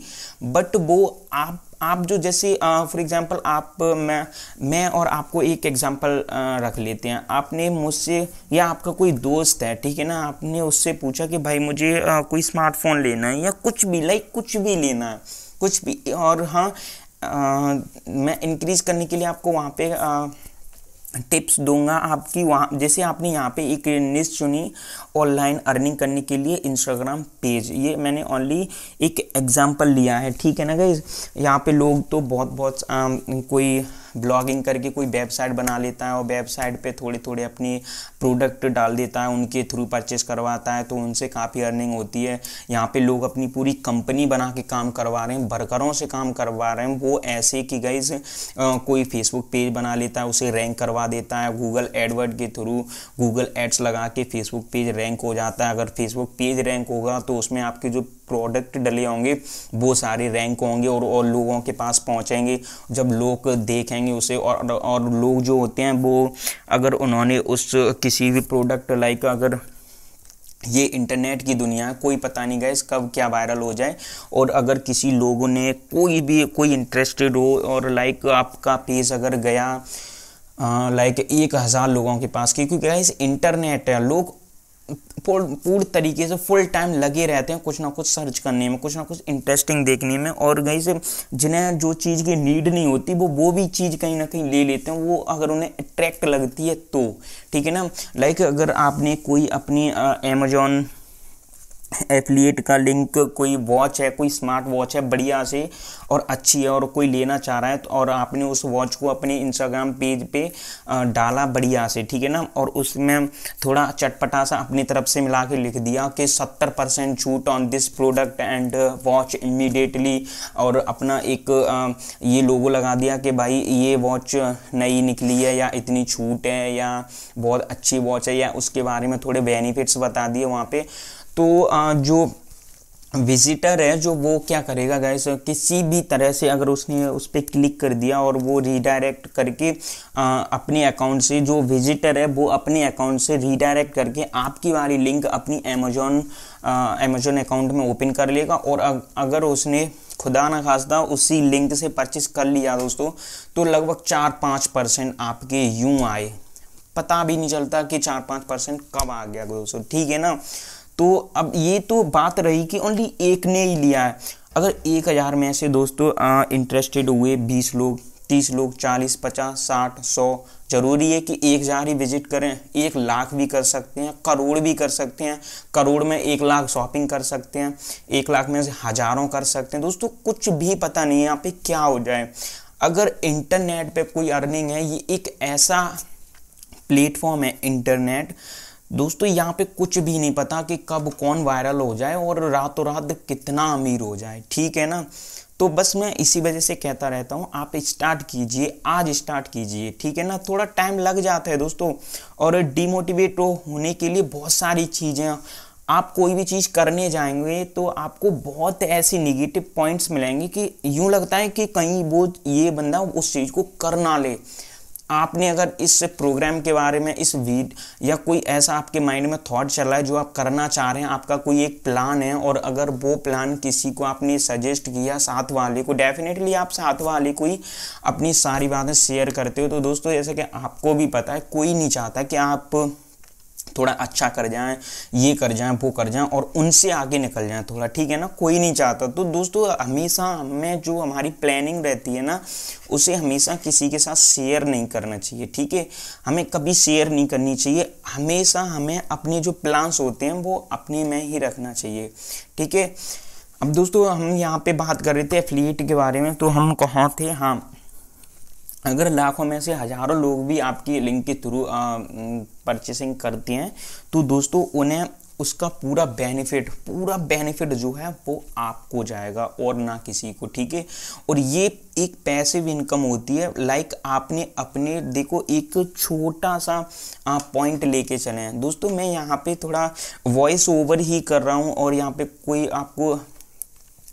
बट वो आप आप जो जैसे फॉर एग्जांपल आप मैं मैं और आपको एक एग्जांपल रख लेते हैं आपने मुझसे या आपका कोई दोस्त है ठीक है ना आपने उससे पूछा कि भाई मुझे आ, कोई स्मार्टफोन लेना है या कुछ भी लाइक कुछ भी लेना है कुछ भी और हाँ मैं इंक्रीज़ करने के लिए आपको वहाँ पे टिप्स दूंगा आपकी वहाँ जैसे आपने यहाँ पे एक निश चुनी ऑनलाइन अर्निंग करने के लिए इंस्टाग्राम पेज ये मैंने ओनली एक एग्जांपल लिया है ठीक है ना गई यहाँ पे लोग तो बहुत बहुत आ, कोई ब्लॉगिंग करके कोई वेबसाइट बना लेता है और वेबसाइट पे थोड़े थोड़े अपनी प्रोडक्ट डाल देता है उनके थ्रू परचेस करवाता है तो उनसे काफ़ी अर्निंग होती है यहाँ पे लोग अपनी पूरी कंपनी बना के काम करवा रहे हैं वर्करों से काम करवा रहे हैं वो ऐसे कि गई कोई फेसबुक पेज बना लेता है उसे रैंक करवा देता है गूगल एडवर्ड के थ्रू गूगल एड्स लगा के फेसबुक पेज रैंक हो जाता है अगर फेसबुक पेज रैंक होगा तो उसमें आपके जो प्रोडक्ट डले होंगे वो सारे रैंक होंगे और, और लोगों के पास पहुँचेंगे जब लोग देखेंगे उसे और और लोग जो होते हैं वो अगर उन्होंने उस किसी भी प्रोडक्ट लाइक अगर ये इंटरनेट की दुनिया कोई पता नहीं गए कब क्या वायरल हो जाए और अगर किसी लोगों ने कोई भी कोई इंटरेस्टेड हो और लाइक आपका पेज अगर गया लाइक एक हज़ार लोगों के पास क्योंकि गाइस इंटरनेट है लोग पूर्ण तरीके से फुल टाइम लगे रहते हैं कुछ ना कुछ सर्च करने में कुछ ना कुछ इंटरेस्टिंग देखने में और कहीं से जिन्हें जो चीज़ की नीड नहीं होती वो वो भी चीज़ कहीं ना कहीं ले लेते हैं वो अगर उन्हें अट्रैक्ट लगती है तो ठीक है ना लाइक अगर आपने कोई अपनी अमेजोन एफिलिएट का लिंक कोई वॉच है कोई स्मार्ट वॉच है बढ़िया से और अच्छी है और कोई लेना चाह रहा है तो और आपने उस वॉच को अपने इंस्टाग्राम पेज पे डाला बढ़िया से ठीक है ना और उसमें थोड़ा चटपटा सा अपनी तरफ से मिला के लिख दिया कि सत्तर परसेंट छूट on this product and watch immediately और अपना एक ये लोगो लगा दिया कि भाई ये वॉच नई निकली है या इतनी छूट है या बहुत अच्छी वॉच है या उसके बारे में थोड़े बेनिफिट्स बता दिए वहाँ पर तो जो विजिटर है जो वो क्या करेगा गैस किसी भी तरह से अगर उसने उस पर क्लिक कर दिया और वो रीडायरेक्ट करके आ, अपने अकाउंट से जो विजिटर है वो अपने अकाउंट से रीडायरेक्ट करके आपकी वाली लिंक अपनी अमेजोन अमेजोन अकाउंट में ओपन कर लेगा और अगर उसने खुदा ना खास्ता उसी लिंक से परचेस कर लिया दोस्तों तो लगभग चार पाँच परसेंट आपके यूँ आए पता भी नहीं चलता कि चार पाँच परसेंट कब आ गया दोस्तों ठीक है ना तो अब ये तो बात रही कि ओनली एक ने ही लिया है अगर एक हज़ार में से दोस्तों इंटरेस्टेड हुए बीस लोग तीस लोग चालीस पचास साठ सौ जरूरी है कि एक हज़ार ही विजिट करें एक लाख भी कर सकते हैं करोड़ भी कर सकते हैं करोड़ में एक लाख शॉपिंग कर सकते हैं एक लाख में से हज़ारों कर सकते हैं दोस्तों कुछ भी पता नहीं है यहाँ पे क्या हो जाए अगर इंटरनेट पे कोई अर्निंग है ये एक ऐसा प्लेटफॉर्म है इंटरनेट दोस्तों यहाँ पे कुछ भी नहीं पता कि कब कौन वायरल हो जाए और रातों रात कितना अमीर हो जाए ठीक है ना तो बस मैं इसी वजह से कहता रहता हूँ आप स्टार्ट कीजिए आज स्टार्ट कीजिए ठीक है ना थोड़ा टाइम लग जाता है दोस्तों और डिमोटिवेट होने के लिए बहुत सारी चीज़ें आप कोई भी चीज़ करने जाएंगे तो आपको बहुत ऐसी निगेटिव पॉइंट्स मिलेंगे कि यूँ लगता है कि कहीं वो ये बंदा उस चीज़ को कर ना ले आपने अगर इस प्रोग्राम के बारे में इस वीड या कोई ऐसा आपके माइंड में थॉट चल रहा है जो आप करना चाह रहे हैं आपका कोई एक प्लान है और अगर वो प्लान किसी को आपने सजेस्ट किया साथ वाले को डेफिनेटली आप साथ वाले को ही अपनी सारी बातें शेयर करते हो तो दोस्तों जैसे कि आपको भी पता है कोई नहीं चाहता कि आप थोड़ा अच्छा कर जाएं ये कर जाएं वो कर जाएं और उनसे आगे निकल जाएं थोड़ा ठीक है ना कोई नहीं चाहता तो दोस्तों हमेशा हमें जो हमारी प्लानिंग रहती है ना उसे हमेशा किसी के साथ शेयर नहीं करना चाहिए ठीक है हमें कभी शेयर नहीं करनी चाहिए हमेशा हमें अपने जो प्लान्स होते हैं वो अपने में ही रखना चाहिए ठीक है अब दोस्तों हम यहाँ पर बात कर रहे थे एफिलिएट के बारे में तो हम कहाँ थे हाँ अगर लाखों में से हज़ारों लोग भी आपकी लिंक के थ्रू परचेसिंग करते हैं तो दोस्तों उन्हें उसका पूरा बेनिफिट पूरा बेनिफिट जो है वो आपको जाएगा और ना किसी को ठीक है और ये एक पैसिव इनकम होती है लाइक आपने अपने देखो एक छोटा सा पॉइंट लेके चले हैं दोस्तों मैं यहाँ पे थोड़ा वॉइस ओवर ही कर रहा हूँ और यहाँ पे कोई आपको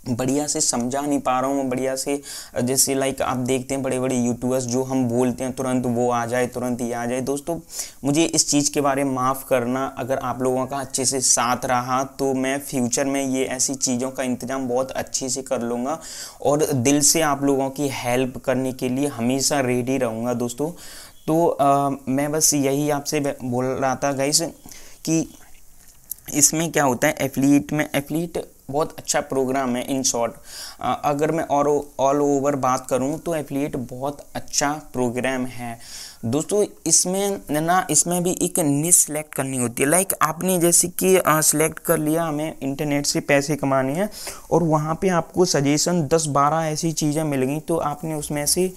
बढ़िया से समझा नहीं पा रहा हूँ बढ़िया से जैसे लाइक आप देखते हैं बड़े बड़े यूट्यूबर्स जो हम बोलते हैं तुरंत वो आ जाए तुरंत ये आ जाए दोस्तों मुझे इस चीज़ के बारे में माफ़ करना अगर आप लोगों का अच्छे से साथ रहा तो मैं फ्यूचर में ये ऐसी चीज़ों का इंतज़ाम बहुत अच्छे से कर लूँगा और दिल से आप लोगों की हेल्प करने के लिए हमेशा रेडी रहूँगा दोस्तों तो आ, मैं बस यही आपसे बोल रहा था गाइस कि इसमें क्या होता है एफिलिएट में एफिलिएट बहुत अच्छा प्रोग्राम है इन शॉर्ट अगर मैं और ऑल ओवर बात करूं तो एफिलिएट बहुत अच्छा प्रोग्राम है दोस्तों इसमें ना इसमें भी एक निश सेलेक्ट करनी होती है लाइक आपने जैसे कि सिलेक्ट कर लिया हमें इंटरनेट से पैसे कमाने हैं और वहाँ पे आपको सजेशन दस बारह ऐसी चीज़ें मिल गई तो आपने उसमें से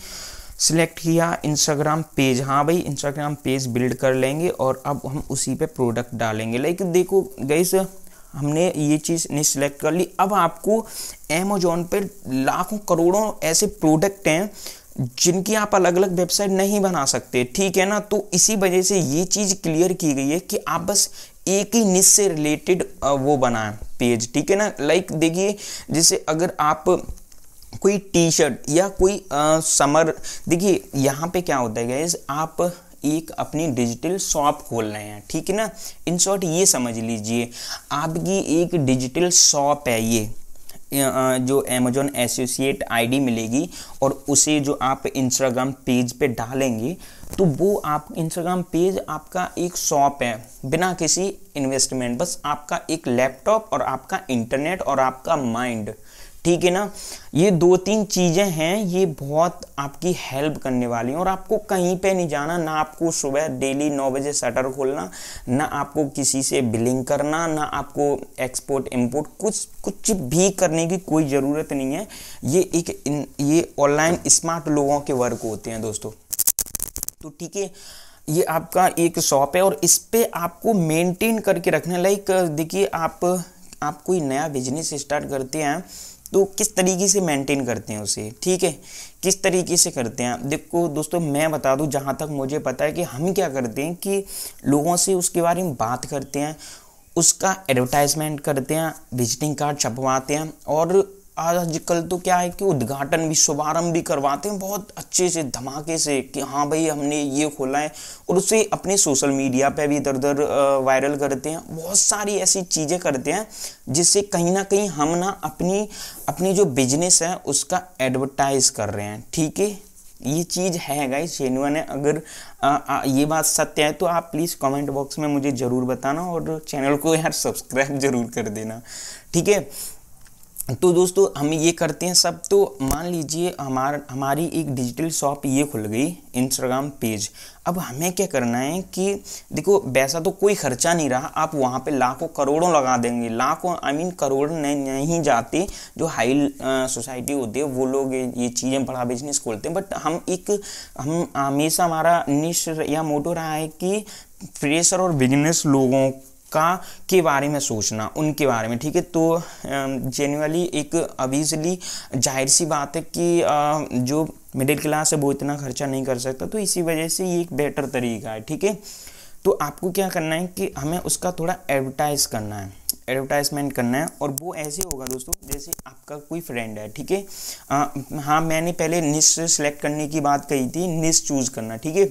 सिलेक्ट किया इंस्टाग्राम पेज हाँ भाई इंस्टाग्राम पेज बिल्ड कर लेंगे और अब हम उसी पे प्रोडक्ट डालेंगे लाइक देखो गई हमने ये चीज़ ने सिलेक्ट कर ली अब आपको एमेजोन पर लाखों करोड़ों ऐसे प्रोडक्ट हैं जिनकी आप अलग अलग वेबसाइट नहीं बना सकते ठीक है ना तो इसी वजह से ये चीज़ क्लियर की गई है कि आप बस एक ही निश से रिलेटेड वो बनाएं पेज ठीक है ना लाइक देखिए जैसे अगर आप कोई टी शर्ट या कोई आ, समर देखिए यहाँ पे क्या होता है गैस आप एक अपनी डिजिटल शॉप खोल रहे हैं ठीक है ना इन शॉर्ट ये समझ लीजिए आपकी एक डिजिटल शॉप है ये जो अमेजोन एसोसिएट आईडी मिलेगी और उसे जो आप इंस्टाग्राम पेज पे डालेंगे तो वो आप इंस्टाग्राम पेज आपका एक शॉप है बिना किसी इन्वेस्टमेंट बस आपका एक लैपटॉप और आपका इंटरनेट और आपका माइंड ठीक है ना ये दो तीन चीज़ें हैं ये बहुत आपकी हेल्प करने वाली हैं और आपको कहीं पे नहीं जाना ना आपको सुबह डेली नौ बजे शटर खोलना ना आपको किसी से बिलिंग करना ना आपको एक्सपोर्ट इंपोर्ट कुछ कुछ भी करने की कोई ज़रूरत नहीं है ये एक ये ऑनलाइन स्मार्ट लोगों के वर्क होते हैं दोस्तों तो ठीक है ये आपका एक शॉप है और इस पर आपको मेनटेन करके रखना लाइक देखिए आप आप कोई नया बिजनेस स्टार्ट करते हैं तो किस तरीके से मेंटेन करते हैं उसे ठीक है किस तरीके से करते हैं देखो दोस्तों मैं बता दूं जहाँ तक मुझे पता है कि हम क्या करते हैं कि लोगों से उसके बारे में बात करते हैं उसका एडवर्टाइजमेंट करते हैं विजिटिंग कार्ड छपवाते हैं और आजकल तो क्या है कि उद्घाटन भी शुभारंभ भी करवाते हैं बहुत अच्छे से धमाके से कि हाँ भाई हमने ये खोला है और उसे अपने सोशल मीडिया पे भी इधर उधर वायरल करते हैं बहुत सारी ऐसी चीज़ें करते हैं जिससे कहीं ना कहीं हम ना अपनी अपनी जो बिजनेस है उसका एडवर्टाइज कर रहे हैं ठीक है ये चीज़ है गाई चेनुअन है अगर आ, आ, ये बात सत्य है तो आप प्लीज़ कमेंट बॉक्स में मुझे ज़रूर बताना और चैनल को यार सब्सक्राइब ज़रूर कर देना ठीक है तो दोस्तों हम ये करते हैं सब तो मान लीजिए हमार हमारी एक डिजिटल शॉप ये खुल गई इंस्टाग्राम पेज अब हमें क्या करना है कि देखो वैसा तो कोई खर्चा नहीं रहा आप वहाँ पे लाखों करोड़ों लगा देंगे लाखों I I mean mean, crore नहीं, नहीं जाते जो हाई सोसाइटी होती है वो लोग ये चीज़ें बड़ा बिजनेस खोलते हैं बट हम एक हम हमेशा हमारा निश या मोटो रहा है कि फ्रेशर और बिजनेस लोगों का के बारे में सोचना उनके बारे में ठीक है तो जेनुअली एक अवीजली जाहिर सी बात है कि जो मिडिल क्लास है वो इतना खर्चा नहीं कर सकता तो इसी वजह से ये एक बेटर तरीका है ठीक है तो आपको क्या करना है कि हमें उसका थोड़ा एडवर्टाइज करना है एडवर्टाइजमेंट करना है और वो ऐसे होगा दोस्तों जैसे आपका कोई फ्रेंड है ठीक है हाँ मैंने पहले निश सेलेक्ट करने की बात कही थी निश चूज़ करना ठीक है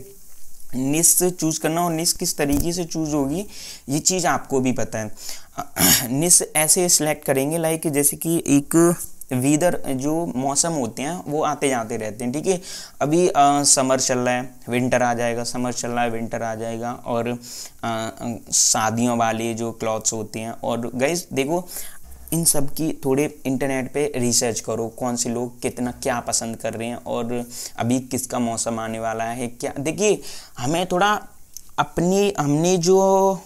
निस चूज़ करना और निस किस तरीके से चूज़ होगी ये चीज़ आपको भी पता है निस ऐसे सिलेक्ट करेंगे लाइक जैसे कि एक वीदर जो मौसम होते हैं वो आते जाते रहते हैं ठीक है अभी आ, समर चल रहा है विंटर आ जाएगा समर चल रहा है विंटर आ जाएगा और शादियों वाले जो क्लॉथ्स होते हैं और गैस देखो इन सब की थोड़े इंटरनेट पे रिसर्च करो कौन से लोग कितना क्या पसंद कर रहे हैं और अभी किसका मौसम आने वाला है क्या देखिए हमें थोड़ा अपनी हमने जो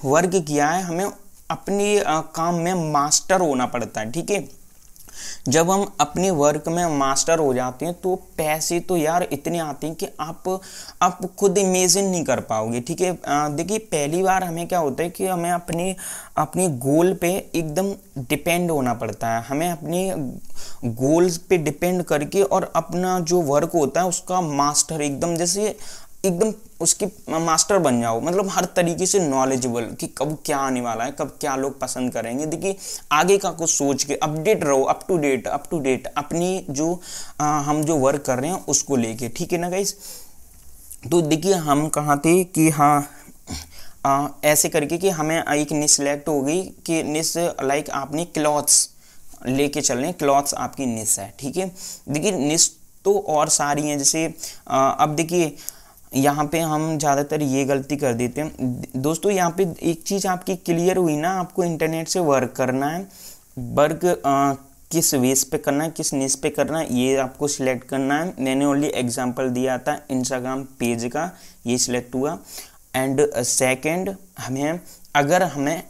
वर्क किया है हमें अपने काम में मास्टर होना पड़ता है ठीक है जब हम अपने वर्क में मास्टर हो जाते हैं तो पैसे तो यार इतने आते हैं कि आप आप खुद इमेजिन नहीं कर पाओगे ठीक है देखिए पहली बार हमें क्या होता है कि हमें अपने अपने गोल पे एकदम डिपेंड होना पड़ता है हमें अपने गोल्स पे डिपेंड करके और अपना जो वर्क होता है उसका मास्टर एकदम जैसे एकदम उसकी मास्टर बन जाओ मतलब हर तरीके से नॉलेजेबल कि कब क्या आने वाला है कब क्या लोग पसंद करेंगे देखिए आगे का कुछ सोच के अपडेट रहो up to date up to date अपनी जो आ, हम जो वर्क कर रहे हैं उसको लेके ठीक है ना गाइस तो देखिए हम कहाँ थे कि हाँ आ, ऐसे करके कि हमें एक निस सिलेक्ट हो गई कि निस लाइक आपने क्लॉथ्स लेके चल रहे हैं क्लॉथ्स आपकी निस है ठीक है देखिए निस तो और सारी हैं जैसे आ, अब देखिए यहाँ पे हम ज़्यादातर ये गलती कर देते हैं दोस्तों यहाँ पे एक चीज़ आपकी क्लियर हुई ना आपको इंटरनेट से वर्क करना है वर्क किस वेस पे करना है किस नेस पे करना है ये आपको सिलेक्ट करना है मैंने ओनली एग्जांपल दिया था इंस्टाग्राम पेज का ये सिलेक्ट हुआ एंड सेकंड हमें अगर हमें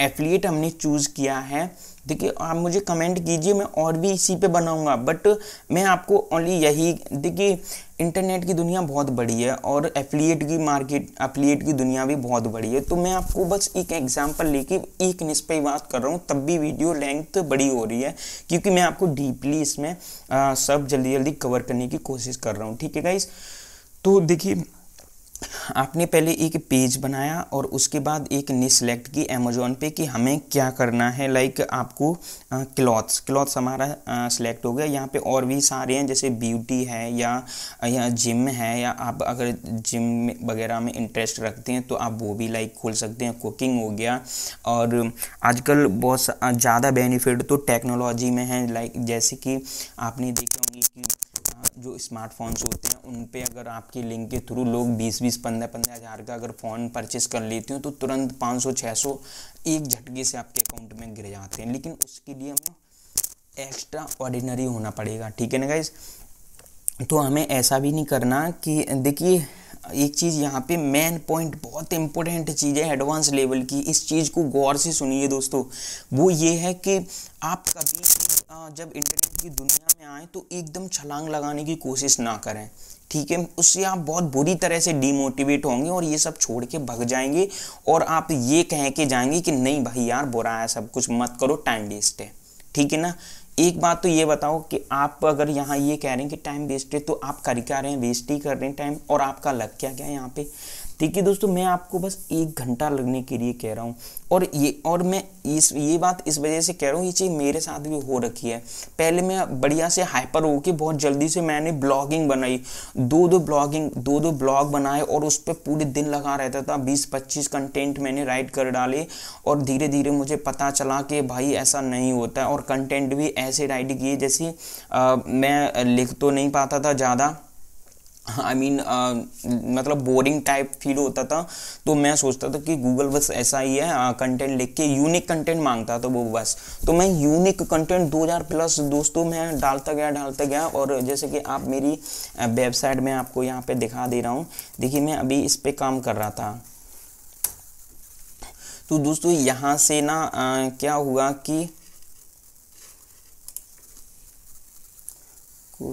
एफिलिएट हमने चूज़ किया है देखिए आप मुझे कमेंट कीजिए मैं और भी इसी पे बनाऊंगा बट मैं आपको ओनली यही देखिए इंटरनेट की दुनिया बहुत बड़ी है और एफिलिएट की मार्केट एफिलिएट की दुनिया भी बहुत बड़ी है तो मैं आपको बस एक एग्जांपल लेके एक निस ही बात कर रहा हूँ तब भी वीडियो लेंथ बड़ी हो रही है क्योंकि मैं आपको डीपली इसमें आ, सब जल्दी जल्दी कवर करने की कोशिश कर रहा हूँ ठीक है गाइस तो देखिए आपने पहले एक पेज बनाया और उसके बाद एक ने सिलेक्ट की अमेजोन पे कि हमें क्या करना है लाइक आपको क्लॉथ्स क्लॉथ्स हमारा सिलेक्ट हो गया यहाँ पे और भी सारे हैं जैसे ब्यूटी है या या जिम है या आप अगर जिम वगैरह में इंटरेस्ट रखते हैं तो आप वो भी लाइक खोल सकते हैं कुकिंग हो गया और आजकल बहुत ज़्यादा बेनिफिट तो टेक्नोलॉजी में है लाइक जैसे कि आपने देखा होंगी कि जो स्मार्टफोन्स होते हैं उन पे अगर आपके लिंक के थ्रू लोग बीस बीस पंद्रह पंद्रह हज़ार का अगर फ़ोन परचेस कर लेते हो तो तुरंत पाँच सौ छः सौ एक झटके से आपके अकाउंट में गिर जाते हैं लेकिन उसके लिए हमें एक्स्ट्रा ऑर्डिनरी होना पड़ेगा ठीक है ना गाइज़ तो हमें ऐसा भी नहीं करना कि देखिए एक चीज़ यहाँ पे मेन पॉइंट बहुत इंपॉर्टेंट चीज़ है एडवांस लेवल की इस चीज़ को गौर से सुनिए दोस्तों वो ये है कि आप कभी जब इंटरनेट की दुनिया में आए तो एकदम छलांग लगाने की कोशिश ना करें ठीक है उससे आप बहुत बुरी तरह से डिमोटिवेट होंगे और ये सब छोड़ के भग जाएंगे और आप ये कह के जाएंगे कि नहीं भाई यार बुरा है सब कुछ मत करो टाइम वेस्ट है ठीक है ना एक बात तो ये बताओ कि आप अगर यहाँ ये कह रहे हैं कि टाइम वेस्ट है तो आप कर क्या रहे हैं वेस्ट ही कर रहे हैं टाइम और आपका लग क्या क्या है यहाँ पे ठीक है दोस्तों मैं आपको बस एक घंटा लगने के लिए कह रहा हूँ और ये और मैं इस ये बात इस वजह से कह रहा हूँ ये चीज़ मेरे साथ भी हो रखी है पहले मैं बढ़िया से हाइपर हो के बहुत जल्दी से मैंने ब्लॉगिंग बनाई दो दो ब्लॉगिंग दो दो ब्लॉग बनाए और उस पर पूरे दिन लगा रहता था बीस पच्चीस कंटेंट मैंने राइट कर डाले और धीरे धीरे मुझे पता चला कि भाई ऐसा नहीं होता है और कंटेंट भी ऐसे राइट किए जैसे मैं लिख तो नहीं पाता था ज़्यादा I I mean mean, uh, मतलब बोरिंग टाइप फील होता था तो मैं सोचता था कि गूगल बस ऐसा ही है कंटेंट लिख के यूनिक कंटेंट मांगता था वो बस तो मैं यूनिक कंटेंट 2000 प्लस दोस्तों मैं डालता गया डालता गया और जैसे कि आप मेरी वेबसाइट में आपको यहाँ पे दिखा दे रहा हूँ देखिए मैं अभी इस पर काम कर रहा था तो दोस्तों यहाँ से ना आ, क्या हुआ कि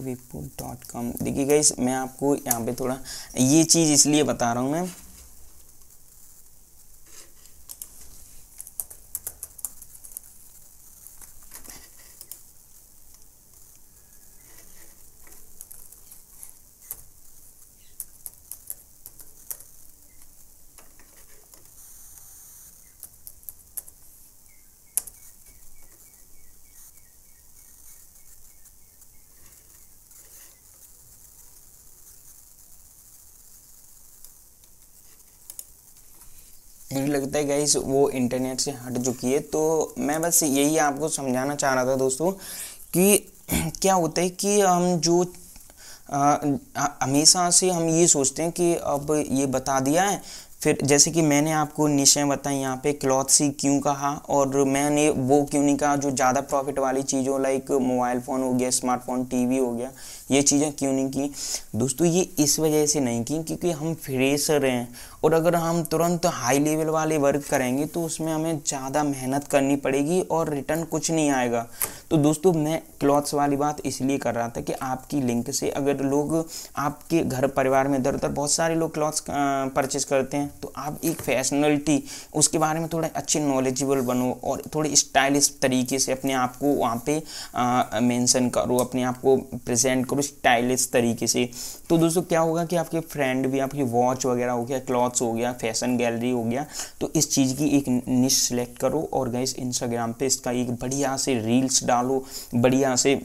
विपो डॉट कॉम देखिए इस मैं आपको यहाँ पे थोड़ा ये चीज़ इसलिए बता रहा हूँ मैं मुझे लगता है गाइस वो इंटरनेट से हट चुकी है तो मैं बस यही आपको समझाना चाह रहा था दोस्तों कि क्या होता है कि हम जो हमेशा से हम ये सोचते हैं कि अब ये बता दिया है फिर जैसे कि मैंने आपको निशय बताया यहाँ पे क्लॉथ सी क्यों कहा और मैंने वो क्यों नहीं कहा जो ज़्यादा प्रॉफिट वाली चीज़ों लाइक मोबाइल फ़ोन हो गया स्मार्टफोन टीवी हो गया ये चीज़ें क्यों नहीं की दोस्तों ये इस वजह से नहीं की क्योंकि हम फ्रेशर हैं और अगर हम तुरंत हाई लेवल वाले वर्क करेंगे तो उसमें हमें ज़्यादा मेहनत करनी पड़ेगी और रिटर्न कुछ नहीं आएगा तो दोस्तों मैं क्लॉथ्स वाली बात इसलिए कर रहा था कि आपकी लिंक से अगर लोग आपके घर परिवार में इधर उधर बहुत सारे लोग क्लॉथ्स परचेज करते हैं तो आप एक फैशनलिटी उसके बारे में थोड़ा अच्छे नॉलेजेबल बनो और थोड़े स्टाइलिश तरीके से अपने आप को वहाँ पर मैंसन करो अपने आप को प्रजेंट करो स्टाइलिश तरीके से तो दोस्तों क्या होगा कि आपके फ्रेंड भी आपकी वॉच वगैरह हो गया क्लॉथ शॉप्स हो गया फैशन गैलरी हो गया तो इस चीज़ की एक निश सेलेक्ट करो और गैस इंस्टाग्राम पे इसका एक बढ़िया से रील्स डालो बढ़िया से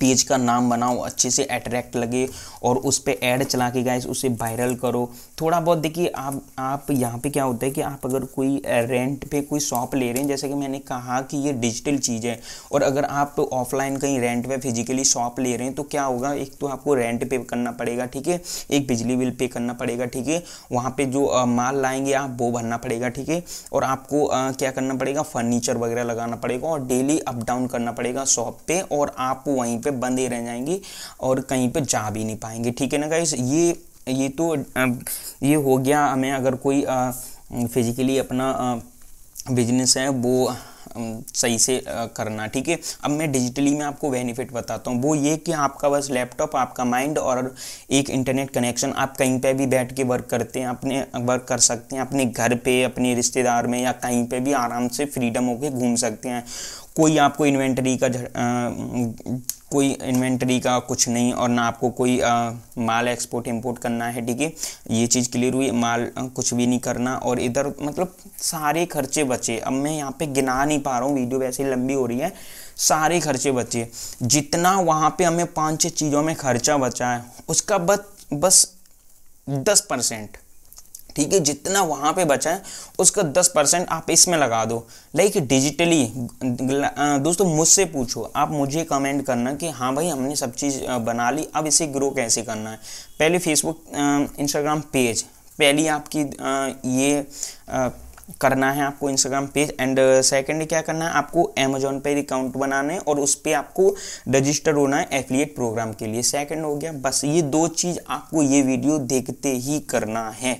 पेज का नाम बनाओ अच्छे से अट्रैक्ट लगे और उस पर ऐड चला के गाइस उसे वायरल करो थोड़ा बहुत देखिए आप आप यहाँ पे क्या होता है कि आप अगर कोई रेंट पे कोई शॉप ले रहे हैं जैसे कि मैंने कहा कि ये डिजिटल चीज़ है और अगर आप ऑफलाइन कहीं रेंट पे फिजिकली शॉप ले रहे हैं तो क्या होगा एक तो आपको रेंट पे करना पड़ेगा ठीक है एक बिजली बिल पे करना पड़ेगा ठीक है वहाँ पर जो माल लाएंगे आप वो भरना पड़ेगा ठीक है और आपको क्या करना पड़ेगा फर्नीचर वगैरह लगाना पड़ेगा और डेली अप डाउन करना पड़ेगा शॉप पर और आप वहीं कहीं पे बंद ही रह जाएंगी और कहीं पे जा भी नहीं पाएंगे ठीक है ना गाइस ये ये तो ये हो गया हमें अगर कोई फिजिकली अपना बिजनेस है वो सही से करना ठीक है अब मैं डिजिटली में आपको बेनिफिट बताता हूँ वो ये कि आपका बस लैपटॉप आपका माइंड और एक इंटरनेट कनेक्शन आप कहीं पे भी बैठ के वर्क करते हैं अपने वर्क कर सकते हैं अपने घर पे अपने रिश्तेदार में या कहीं पे भी आराम से फ्रीडम होके घूम सकते हैं कोई आपको इन्वेंटरी का आ, कोई इन्वेंटरी का कुछ नहीं और ना आपको कोई आ, माल एक्सपोर्ट इंपोर्ट करना है ठीक है ये चीज़ क्लियर हुई माल आ, कुछ भी नहीं करना और इधर मतलब सारे खर्चे बचे अब मैं यहाँ पे गिना नहीं पा रहा हूँ वीडियो वैसे ही लंबी हो रही है सारे खर्चे बचे जितना वहाँ पे हमें पाँच छः चीज़ों में खर्चा बचा है उसका बस बस दस परसेंट ठीक है जितना वहाँ पे बचा है उसका दस परसेंट आप इसमें लगा दो लाइक डिजिटली दोस्तों मुझसे पूछो आप मुझे कमेंट करना कि हाँ भाई हमने सब चीज़ बना ली अब इसे ग्रो कैसे करना है पहले फेसबुक इंस्टाग्राम पेज पहली आपकी ये करना है आपको इंस्टाग्राम पेज एंड सेकेंड क्या करना है आपको अमेजोन पे अकाउंट बनाना है और उस पर आपको रजिस्टर होना है एफिलिएट प्रोग्राम के लिए सेकेंड हो गया बस ये दो चीज़ आपको ये वीडियो देखते ही करना है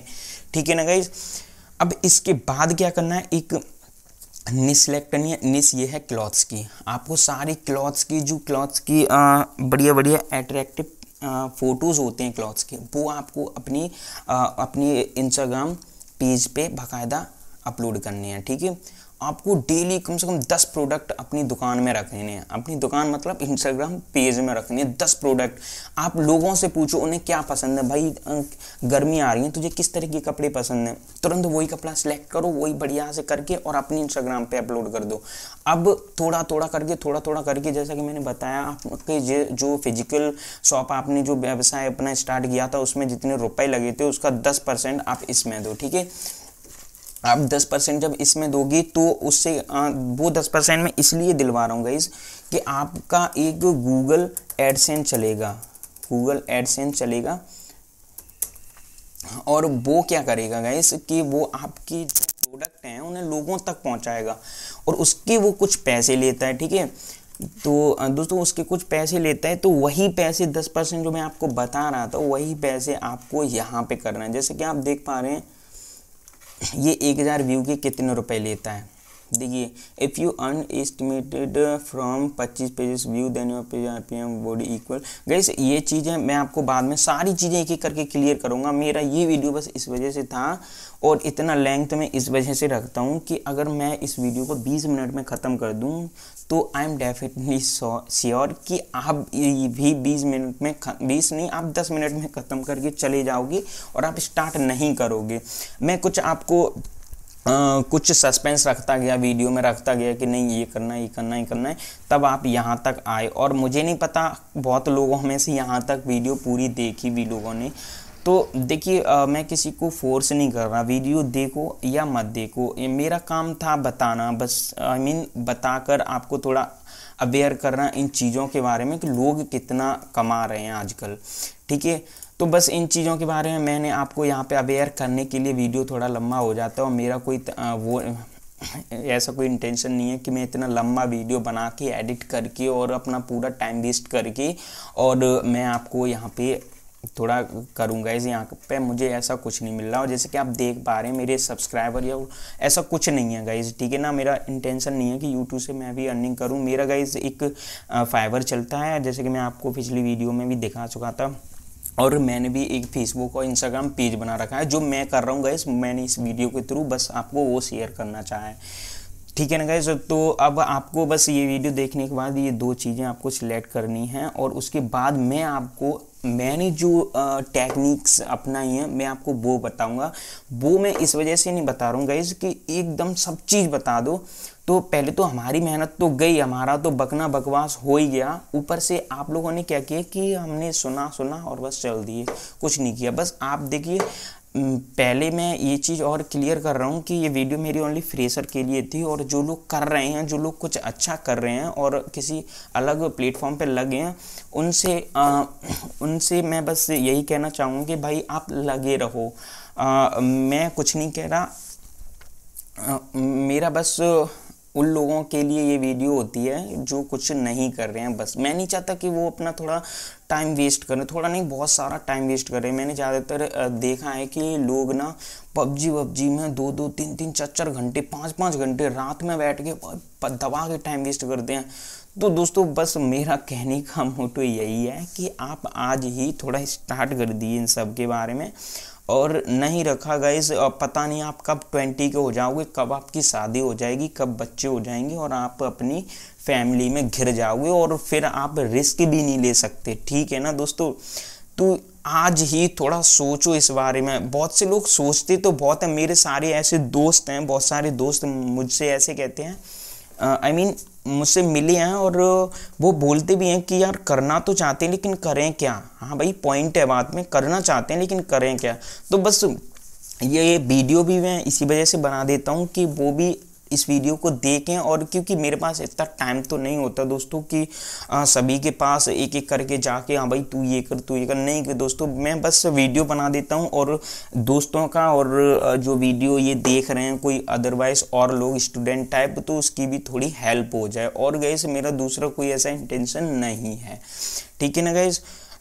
ठीक है ना गाइज अब इसके बाद क्या करना है एक निस करनी है निस ये है क्लॉथ्स की आपको सारी क्लॉथ्स की जो क्लॉथ्स की बढ़िया बढ़िया एट्रैक्टिव फ़ोटोज़ होते हैं क्लॉथ्स के वो आपको अपनी आ, अपनी इंस्टाग्राम पेज पे बाकायदा अपलोड करने हैं ठीक है आपको डेली कम से कम दस प्रोडक्ट अपनी दुकान में रखने हैं अपनी दुकान मतलब इंस्टाग्राम पेज में रखने हैं दस प्रोडक्ट आप लोगों से पूछो उन्हें क्या पसंद है भाई गर्मी आ रही है तुझे किस तरह के कपड़े पसंद हैं तुरंत वही कपड़ा सेलेक्ट करो वही बढ़िया से करके और अपनी इंस्टाग्राम पर अपलोड कर दो अब थोड़ा थोड़ा करके थोड़ा थोड़ा करके जैसा कि मैंने बताया आपके जो फिजिकल शॉप आपने जो व्यवसाय अपना स्टार्ट किया था उसमें जितने रुपए लगे थे उसका दस परसेंट आप इसमें दो ठीक है आप दस परसेंट जब इसमें दोगे तो उससे आ, वो दस परसेंट में इसलिए दिलवा रहा हूँ गाइज कि आपका एक गूगल एडसेंट चलेगा गूगल एडसेंट चलेगा और वो क्या करेगा गाइस कि वो आपकी प्रोडक्ट हैं उन्हें लोगों तक पहुंचाएगा और उसके वो कुछ पैसे लेता है ठीक है तो दोस्तों उसके कुछ पैसे लेता है तो वही पैसे दस परसेंट जो मैं आपको बता रहा था वही पैसे आपको यहाँ पे करना है जैसे कि आप देख पा रहे हैं ये एक हज़ार व्यू के कितने रुपए लेता है देखिए if you an estimated from पच्चीस pages view then your page P M body equal guys ये चीज़ें मैं आपको बाद में सारी चीज़ें एक एक करके क्लियर करूँगा मेरा ये वीडियो बस इस वजह से था और इतना लेंथ में इस वजह से रखता हूँ कि अगर मैं इस वीडियो को 20 मिनट में ख़त्म कर दूँ तो आई एम डेफिनेटली श्योर कि आप भी 20 मिनट में 20 नहीं आप 10 मिनट में ख़त्म करके चले जाओगे और आप स्टार्ट नहीं करोगे मैं कुछ आपको कुछ सस्पेंस रखता गया वीडियो में रखता गया कि नहीं ये करना है ये करना ये करना है तब आप यहाँ तक आए और मुझे नहीं पता बहुत लोगों में से यहाँ तक वीडियो पूरी देखी भी लोगों ने तो देखिए मैं किसी को फोर्स नहीं कर रहा वीडियो देखो या मत देखो ये मेरा काम था बताना बस आई I मीन mean, बताकर आपको थोड़ा अवेयर करना इन चीज़ों के बारे में कि लोग कितना कमा रहे हैं आजकल ठीक है तो बस इन चीज़ों के बारे में मैंने आपको यहाँ पे अवेयर करने के लिए वीडियो थोड़ा लंबा हो जाता है और मेरा कोई वो ऐसा कोई इंटेंशन नहीं है कि मैं इतना लंबा वीडियो बना के एडिट करके और अपना पूरा टाइम वेस्ट करके और मैं आपको यहाँ पे थोड़ा करूँगा इस यहाँ पे मुझे ऐसा कुछ नहीं मिल रहा और जैसे कि आप देख पा रहे हैं मेरे सब्सक्राइबर या ऐसा कुछ नहीं है गाइज़ ठीक है ना मेरा इंटेंशन नहीं है कि यूट्यूब से मैं भी अर्निंग करूँ मेरा गाइज़ एक फाइवर चलता है जैसे कि मैं आपको पिछली वीडियो में भी दिखा चुका था और मैंने भी एक फेसबुक और इंस्टाग्राम पेज बना रखा है जो मैं कर रहा हूँ गैस मैंने इस वीडियो के थ्रू बस आपको वो शेयर करना चाहें ठीक है ना गैस तो अब आपको बस ये वीडियो देखने के बाद ये दो चीज़ें आपको सिलेक्ट करनी है और उसके बाद मैं आपको मैंने जो टेक्निक्स अपनाई हैं मैं आपको वो बताऊंगा वो मैं इस वजह से नहीं बता रहा हूँ गाइज कि एकदम सब चीज़ बता दो तो पहले तो हमारी मेहनत तो गई हमारा तो बकना बकवास हो ही गया ऊपर से आप लोगों ने क्या किया कि हमने सुना सुना और बस चल दिए कुछ नहीं किया बस आप देखिए पहले मैं ये चीज़ और क्लियर कर रहा हूँ कि ये वीडियो मेरी ओनली फ्रेशर के लिए थी और जो लोग कर रहे हैं जो लोग कुछ अच्छा कर रहे हैं और किसी अलग प्लेटफॉर्म पे लगे हैं उनसे आ, उनसे मैं बस यही कहना चाहूँगा कि भाई आप लगे रहो आ, मैं कुछ नहीं कह रहा आ, मेरा बस उन लोगों के लिए ये वीडियो होती है जो कुछ नहीं कर रहे हैं बस मैं नहीं चाहता कि वो अपना थोड़ा टाइम वेस्ट करें थोड़ा नहीं बहुत सारा टाइम वेस्ट करें मैंने ज़्यादातर देखा है कि लोग ना पबजी वबजी में दो दो तीन तीन चार चार घंटे पाँच पाँच घंटे रात में बैठ के दबा के टाइम वेस्ट करते हैं तो दोस्तों बस मेरा कहने का मोटो यही है कि आप आज ही थोड़ा स्टार्ट कर दिए इन सब के बारे में और नहीं रखा गाइज पता नहीं आप कब ट्वेंटी के हो जाओगे कब आपकी शादी हो जाएगी कब बच्चे हो जाएंगे और आप अपनी फैमिली में घिर जाओगे और फिर आप रिस्क भी नहीं ले सकते ठीक है ना दोस्तों तो आज ही थोड़ा सोचो इस बारे में बहुत से लोग सोचते तो बहुत है मेरे सारे ऐसे दोस्त हैं बहुत सारे दोस्त मुझसे ऐसे कहते हैं आई मीन mean, मुझसे मिले हैं और वो बोलते भी हैं कि यार करना तो चाहते हैं लेकिन करें क्या हाँ भाई पॉइंट है बात में करना चाहते हैं लेकिन करें क्या तो बस ये वीडियो भी मैं इसी वजह से बना देता हूँ कि वो भी इस वीडियो को देखें और क्योंकि मेरे पास इतना टाइम तो नहीं होता दोस्तों कि आ, सभी के पास एक एक करके जाके हाँ भाई तू ये कर तू ये कर नहीं कर दोस्तों मैं बस वीडियो बना देता हूँ और दोस्तों का और जो वीडियो ये देख रहे हैं कोई अदरवाइज और लोग स्टूडेंट टाइप तो उसकी भी थोड़ी हेल्प हो जाए और गए मेरा दूसरा कोई ऐसा इंटेंशन नहीं है ठीक है ना गए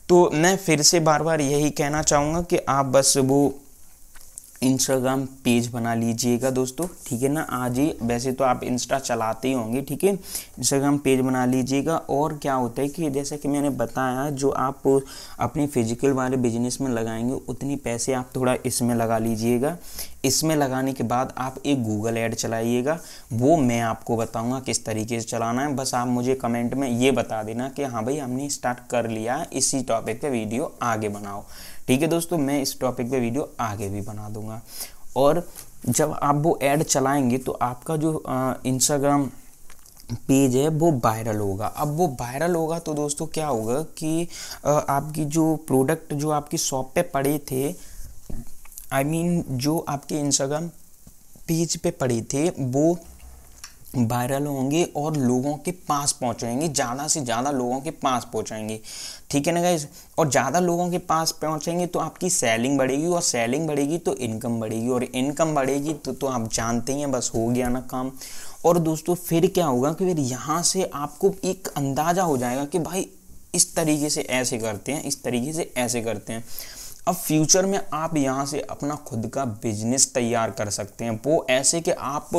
तो मैं फिर से बार बार यही कहना चाहूँगा कि आप बस वो इंस्टाग्राम पेज बना लीजिएगा दोस्तों ठीक है ना आज ही वैसे तो आप इंस्टा चलाते ही होंगे ठीक है इंस्टाग्राम पेज बना लीजिएगा और क्या होता है कि जैसा कि मैंने बताया जो आप अपने फिजिकल वाले बिजनेस में लगाएंगे उतनी पैसे आप थोड़ा इसमें लगा लीजिएगा इसमें लगाने के बाद आप एक गूगल ऐड चलाइएगा वो मैं आपको बताऊँगा किस तरीके से चलाना है बस आप मुझे कमेंट में ये बता देना कि हाँ भाई हमने स्टार्ट कर लिया इसी टॉपिक पर वीडियो आगे बनाओ ठीक है दोस्तों मैं इस टॉपिक पे वीडियो आगे भी बना दूंगा और जब आप वो ऐड चलाएंगे तो आपका जो इंस्टाग्राम पेज है वो वायरल होगा अब वो वायरल होगा तो दोस्तों क्या होगा कि आपकी जो प्रोडक्ट जो आपकी शॉप पे पड़े थे आई I मीन mean, जो आपके इंस्टाग्राम पेज पे पड़े थे वो वायरल होंगे और लोगों के पास पहुंचेंगे ज़्यादा से ज़्यादा लोगों के पास पहुंचेंगे ठीक है ना गाइज और ज़्यादा लोगों के पास पहुंचेंगे तो आपकी सेलिंग बढ़ेगी और सेलिंग बढ़ेगी तो इनकम बढ़ेगी और इनकम बढ़ेगी तो तो आप जानते ही हैं बस हो गया ना काम और दोस्तों फिर क्या होगा कि फिर यहाँ से आपको एक अंदाज़ा हो जाएगा कि भाई इस तरीके से ऐसे करते हैं इस तरीके से ऐसे करते हैं अब फ्यूचर में आप यहाँ से अपना खुद का बिजनेस तैयार कर सकते हैं वो ऐसे कि आप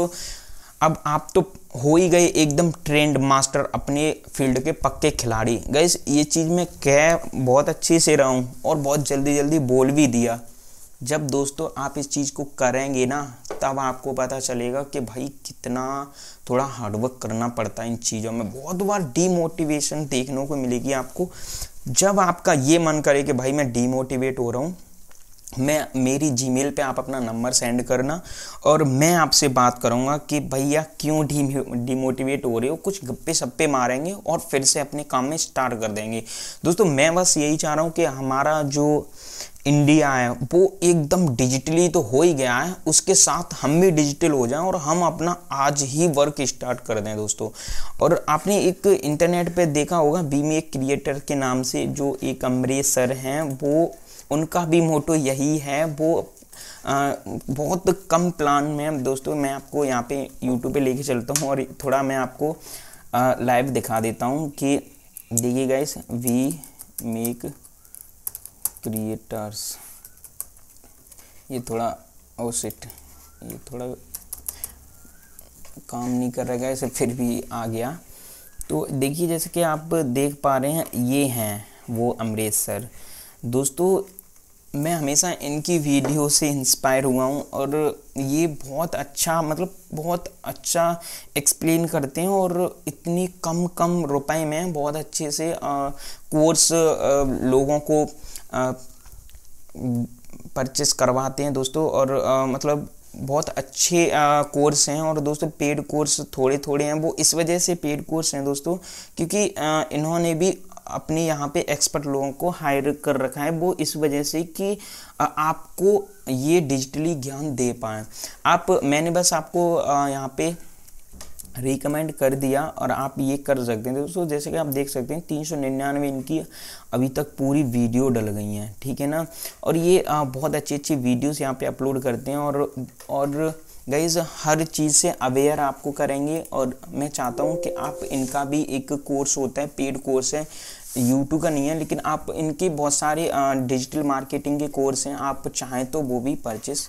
अब आप तो हो ही गए एकदम ट्रेंड मास्टर अपने फील्ड के पक्के खिलाड़ी गैस ये चीज़ मैं कह बहुत अच्छे से रहा हूँ और बहुत जल्दी जल्दी बोल भी दिया जब दोस्तों आप इस चीज़ को करेंगे ना तब आपको पता चलेगा कि भाई कितना थोड़ा हार्डवर्क करना पड़ता है इन चीज़ों में बहुत बार डीमोटिवेशन देखने को मिलेगी आपको जब आपका ये मन करे कि भाई मैं डीमोटिवेट हो रहा हूँ मैं मेरी जीमेल पे आप अपना नंबर सेंड करना और मैं आपसे बात करूँगा कि भैया क्यों डी डिमोटिवेट हो रहे हो कुछ गप्पे सप्पे मारेंगे और फिर से अपने काम में स्टार्ट कर देंगे दोस्तों मैं बस यही चाह रहा हूँ कि हमारा जो इंडिया है वो एकदम डिजिटली तो हो ही गया है उसके साथ हम भी डिजिटल हो जाएं और हम अपना आज ही वर्क स्टार्ट कर दें दोस्तों और आपने एक इंटरनेट पे देखा होगा बीमे एक क्रिएटर के नाम से जो एक अमरे सर हैं वो उनका भी मोटो यही है वो आ, बहुत कम प्लान में दोस्तों मैं आपको यहाँ पे यूट्यूब पे लेके चलता हूँ और थोड़ा मैं आपको लाइव दिखा देता हूँ कि देखिए गाइस वी मेक क्रिएटर्स ये थोड़ा ओसिट ये थोड़ा काम नहीं कर रहा गाइस फिर भी आ गया तो देखिए जैसे कि आप देख पा रहे हैं ये हैं वो अमृतसर दोस्तों मैं हमेशा इनकी वीडियो से इंस्पायर हुआ हूँ और ये बहुत अच्छा मतलब बहुत अच्छा एक्सप्लेन करते हैं और इतनी कम कम रुपए में बहुत अच्छे से कोर्स लोगों को परचेस करवाते हैं दोस्तों और आ, मतलब बहुत अच्छे कोर्स हैं और दोस्तों पेड कोर्स थोड़े थोड़े हैं वो इस वजह से पेड कोर्स हैं दोस्तों क्योंकि आ, इन्होंने भी अपने यहाँ पे एक्सपर्ट लोगों को हायर कर रखा है वो इस वजह से कि आपको ये डिजिटली ज्ञान दे पाए आप मैंने बस आपको यहाँ पे रिकमेंड कर दिया और आप ये कर सकते हैं दोस्तों जैसे कि आप देख सकते हैं तीन सौ निन्यानवे इनकी अभी तक पूरी वीडियो डल गई हैं ठीक है ना और ये बहुत अच्छी अच्छी वीडियोस यहाँ पे अपलोड करते हैं और और गाइज हर चीज़ से अवेयर आपको करेंगे और मैं चाहता हूँ कि आप इनका भी एक कोर्स होता है पेड कोर्स है यूट्यूब का नहीं है लेकिन आप इनके बहुत सारे डिजिटल मार्केटिंग के कोर्स हैं आप चाहें तो वो भी परचेस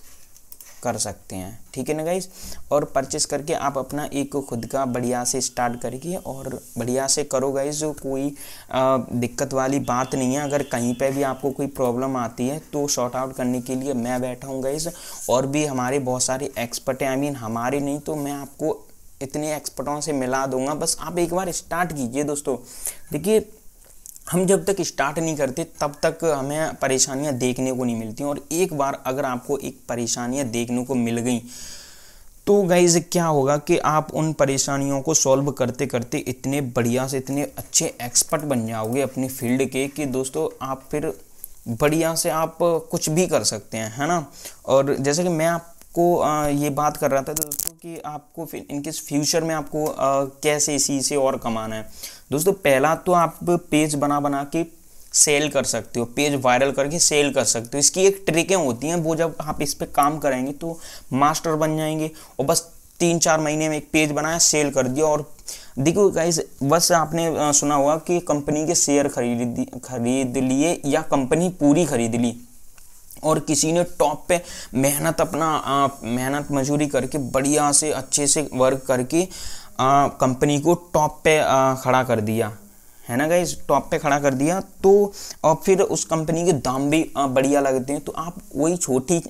कर सकते हैं ठीक है ना गाइज और परचेस करके आप अपना एक खुद का बढ़िया से स्टार्ट करके और बढ़िया से करो गाइज कोई आ, दिक्कत वाली बात नहीं है अगर कहीं पे भी आपको कोई प्रॉब्लम आती है तो शॉर्ट आउट करने के लिए मैं बैठा हूँ गाइज और भी हमारे बहुत सारे एक्सपर्ट हैं आई मीन हमारे नहीं तो मैं आपको इतने एक्सपर्टों से मिला दूंगा बस आप एक बार स्टार्ट कीजिए दोस्तों देखिए हम जब तक स्टार्ट नहीं करते तब तक हमें परेशानियां देखने को नहीं मिलती और एक बार अगर आपको एक परेशानियां देखने को मिल गई तो गाइज क्या होगा कि आप उन परेशानियों को सॉल्व करते करते इतने बढ़िया से इतने अच्छे एक्सपर्ट बन जाओगे अपनी फील्ड के कि दोस्तों आप फिर बढ़िया से आप कुछ भी कर सकते हैं है ना और जैसे कि मैं आप आपको ये बात कर रहा था दोस्तों कि आपको इनके फ्यूचर में आपको कैसे इसी से और कमाना है दोस्तों पहला तो आप पेज बना बना के सेल कर सकते हो पेज वायरल करके सेल कर सकते हो इसकी एक ट्रिकें होती हैं वो जब आप इस पर काम करेंगे तो मास्टर बन जाएंगे और बस तीन चार महीने में एक पेज बनाया सेल कर दिया और देखो गाइज बस आपने सुना होगा कि कंपनी के शेयर खरीद खरीद लिए या कंपनी पूरी खरीद ली और किसी ने टॉप पे मेहनत अपना मेहनत मजूरी करके बढ़िया से अच्छे से वर्क करके कंपनी को टॉप पे आ, खड़ा कर दिया है ना गाइज टॉप पे खड़ा कर दिया तो और फिर उस कंपनी के दाम भी बढ़िया लगते हैं तो आप वही छोटी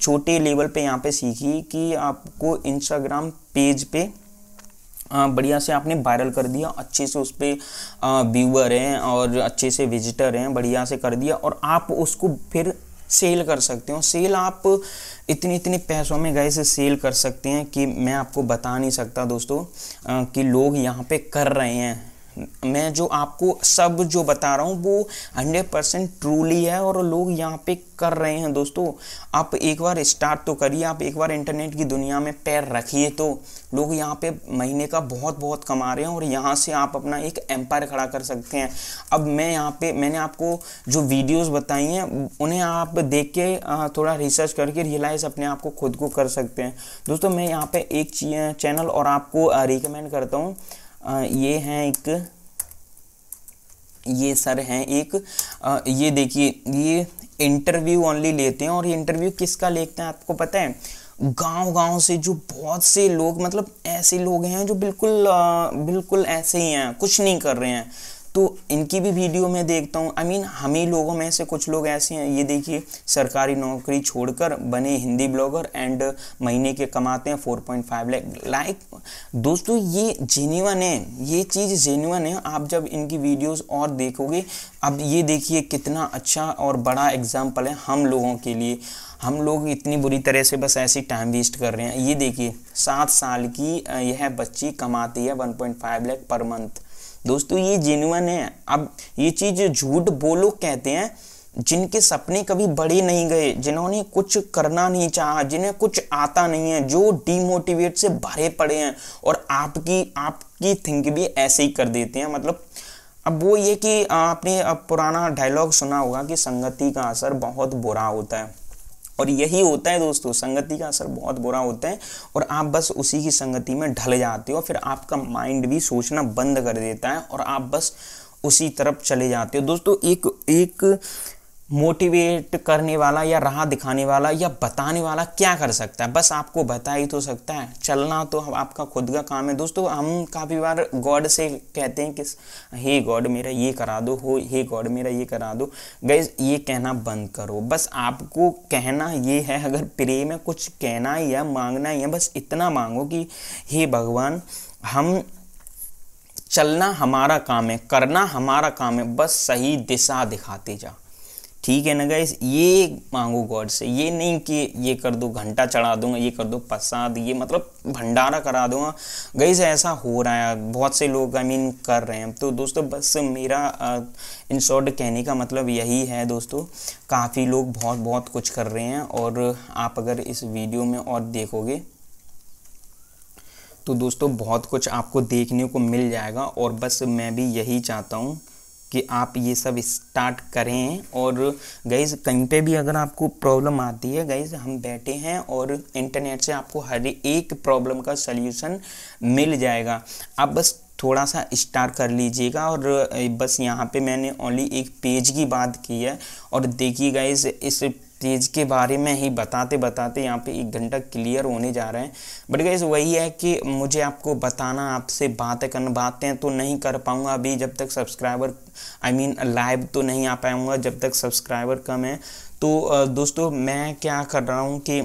छोटे लेवल पे यहाँ पे सीखिए कि आपको इंस्टाग्राम पेज पे बढ़िया से आपने वायरल कर दिया अच्छे से उस पर व्यूअर हैं और अच्छे से विजिटर हैं बढ़िया से कर दिया और आप उसको फिर सेल कर सकते हो सेल आप इतने इतने पैसों में गए से सेल कर सकते हैं कि मैं आपको बता नहीं सकता दोस्तों कि लोग यहाँ पे कर रहे हैं मैं जो आपको सब जो बता रहा हूँ वो हंड्रेड परसेंट ट्रूली है और लोग यहाँ पे कर रहे हैं दोस्तों आप एक बार स्टार्ट तो करिए आप एक बार इंटरनेट की दुनिया में पैर रखिए तो लोग यहाँ पे महीने का बहुत बहुत कमा रहे हैं और यहाँ से आप अपना एक एम्पायर खड़ा कर सकते हैं अब मैं यहाँ पे मैंने आपको जो वीडियोस बताई हैं उन्हें आप देख के थोड़ा रिसर्च करके रियलाइज़ अपने आप को खुद को कर सकते हैं दोस्तों मैं यहाँ पे एक चैनल और आपको रिकमेंड करता हूँ ये हैं एक ये सर हैं एक आ, ये देखिए ये इंटरव्यू ओनली लेते हैं और ये इंटरव्यू किसका लेते हैं आपको पता है गांव गांव से जो बहुत से लोग मतलब ऐसे लोग हैं जो बिल्कुल आ, बिल्कुल ऐसे ही हैं कुछ नहीं कर रहे हैं तो इनकी भी वीडियो मैं देखता हूँ आई मीन हम ही लोगों में से कुछ लोग ऐसे हैं ये देखिए सरकारी नौकरी छोड़कर बने हिंदी ब्लॉगर एंड महीने के कमाते हैं फोर फाइव लाख लाइक दोस्तों ये जेन्यून है ये चीज़ जेन्यून है आप जब इनकी वीडियोस और देखोगे अब ये देखिए कितना अच्छा और बड़ा एग्जाम्पल है हम लोगों के लिए हम लोग इतनी बुरी तरह से बस ऐसे टाइम वेस्ट कर रहे हैं ये देखिए सात साल की यह बच्ची कमाती है one point five lakh per month दोस्तों ये जेनुअन है अब ये चीज़ झूठ वो लोग कहते हैं जिनके सपने कभी बड़े नहीं गए जिन्होंने कुछ करना नहीं चाहा जिन्हें कुछ आता नहीं है जो डीमोटिवेट से भरे पड़े हैं और आपकी आपकी थिंक भी ऐसे ही कर देते हैं मतलब अब वो ये कि आपने अब पुराना डायलॉग सुना होगा कि संगति का असर बहुत बुरा होता है और यही होता है दोस्तों संगति का असर बहुत बुरा होता है और आप बस उसी की संगति में ढल जाते हो फिर आपका माइंड भी सोचना बंद कर देता है और आप बस उसी तरफ चले जाते हो दोस्तों एक एक मोटिवेट करने वाला या राह दिखाने वाला या बताने वाला क्या कर सकता है बस आपको बता ही तो सकता है चलना तो आपका खुद का काम है दोस्तों हम काफ़ी बार गॉड से कहते हैं कि हे गॉड मेरा ये करा दो हो हे गॉड मेरा ये करा दो गैस ये कहना बंद करो बस आपको कहना ये है अगर प्रेम है कुछ कहना ही है मांगना ही है बस इतना मांगो कि हे भगवान हम चलना हमारा काम है करना हमारा काम है बस सही दिशा दिखाते जा ठीक है ना गाइस ये मांगो गॉड से ये नहीं कि ये कर दो घंटा चढ़ा दूंगा ये कर दो प्रसाद ये मतलब भंडारा करा दूंगा गाइस ऐसा हो रहा है बहुत से लोग आई मीन कर रहे हैं तो दोस्तों बस मेरा इन शॉर्ट कहने का मतलब यही है दोस्तों काफ़ी लोग बहुत बहुत कुछ कर रहे हैं और आप अगर इस वीडियो में और देखोगे तो दोस्तों बहुत कुछ आपको देखने को मिल जाएगा और बस मैं भी यही चाहता हूँ कि आप ये सब स्टार्ट करें और गईज़ कहीं पे भी अगर आपको प्रॉब्लम आती है गईज हम बैठे हैं और इंटरनेट से आपको हर एक प्रॉब्लम का सल्यूशन मिल जाएगा आप बस थोड़ा सा स्टार्ट कर लीजिएगा और बस यहाँ पे मैंने ओनली एक पेज की बात की है और देखिए गाइज इस पेज के बारे में ही बताते बताते यहाँ पे एक घंटा क्लियर होने जा रहे हैं बट गैस वही है कि मुझे आपको बताना आपसे बातें करना बातें तो नहीं कर पाऊँगा अभी जब तक सब्सक्राइबर आई मीन लाइव तो नहीं आ पाऊँगा जब तक सब्सक्राइबर कम है तो दोस्तों मैं क्या कर रहा हूँ कि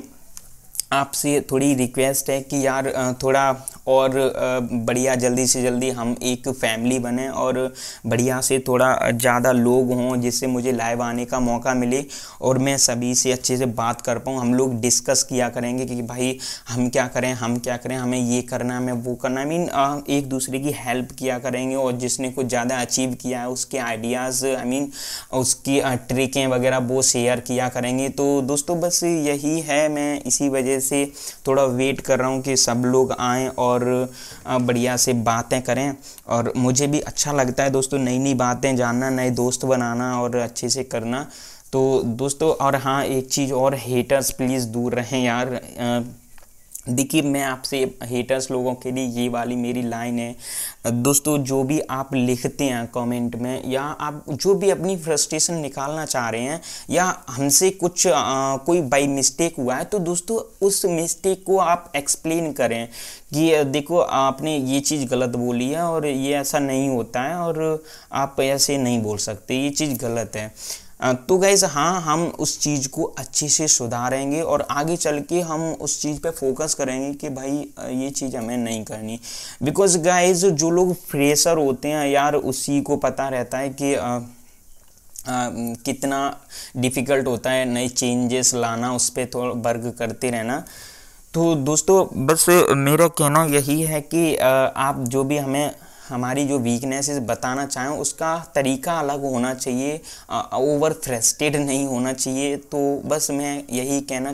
आपसे थोड़ी रिक्वेस्ट है कि यार थोड़ा और बढ़िया जल्दी से जल्दी हम एक फैमिली बने और बढ़िया से थोड़ा ज़्यादा लोग हों जिससे मुझे लाइव आने का मौका मिले और मैं सभी से अच्छे से बात कर पाऊँ हम लोग डिस्कस किया करेंगे कि भाई हम क्या करें हम क्या करें हमें ये करना है हमें वो करना आई मीन एक दूसरे की हेल्प किया करेंगे और जिसने कुछ ज़्यादा अचीव किया है उसके आइडियाज़ आई मीन उसकी ट्रिकें वगैरह वो शेयर किया करेंगे तो दोस्तों बस यही है मैं इसी वजह वजह से थोड़ा वेट कर रहा हूँ कि सब लोग आएँ और बढ़िया से बातें करें और मुझे भी अच्छा लगता है दोस्तों नई नई बातें जानना नए दोस्त बनाना और अच्छे से करना तो दोस्तों और हाँ एक चीज़ और हेटर्स प्लीज़ दूर रहें यार देखिए मैं आपसे हेटर्स लोगों के लिए ये वाली मेरी लाइन है दोस्तों जो भी आप लिखते हैं कमेंट में या आप जो भी अपनी फ्रस्ट्रेशन निकालना चाह रहे हैं या हमसे कुछ आ, कोई बाई मिस्टेक हुआ है तो दोस्तों उस मिस्टेक को आप एक्सप्लेन करें कि देखो आपने ये चीज़ गलत बोली है और ये ऐसा नहीं होता है और आप ऐसे नहीं बोल सकते ये चीज़ गलत है तो गैस हाँ हम उस चीज़ को अच्छे से सुधारेंगे और आगे चल के हम उस चीज़ पे फोकस करेंगे कि भाई ये चीज़ हमें नहीं करनी बिकॉज गाइज जो लोग फ्रेशर होते हैं यार उसी को पता रहता है कि आ, आ, कितना डिफ़िकल्ट होता है नए चेंजेस लाना उस पर थोड़ा वर्क करते रहना तो दोस्तों बस मेरा कहना यही है कि आ, आप जो भी हमें हमारी जो वीकनेसेस बताना चाहें उसका तरीका अलग होना चाहिए ओवर फ्रस्टेड नहीं होना चाहिए तो बस मैं यही कहना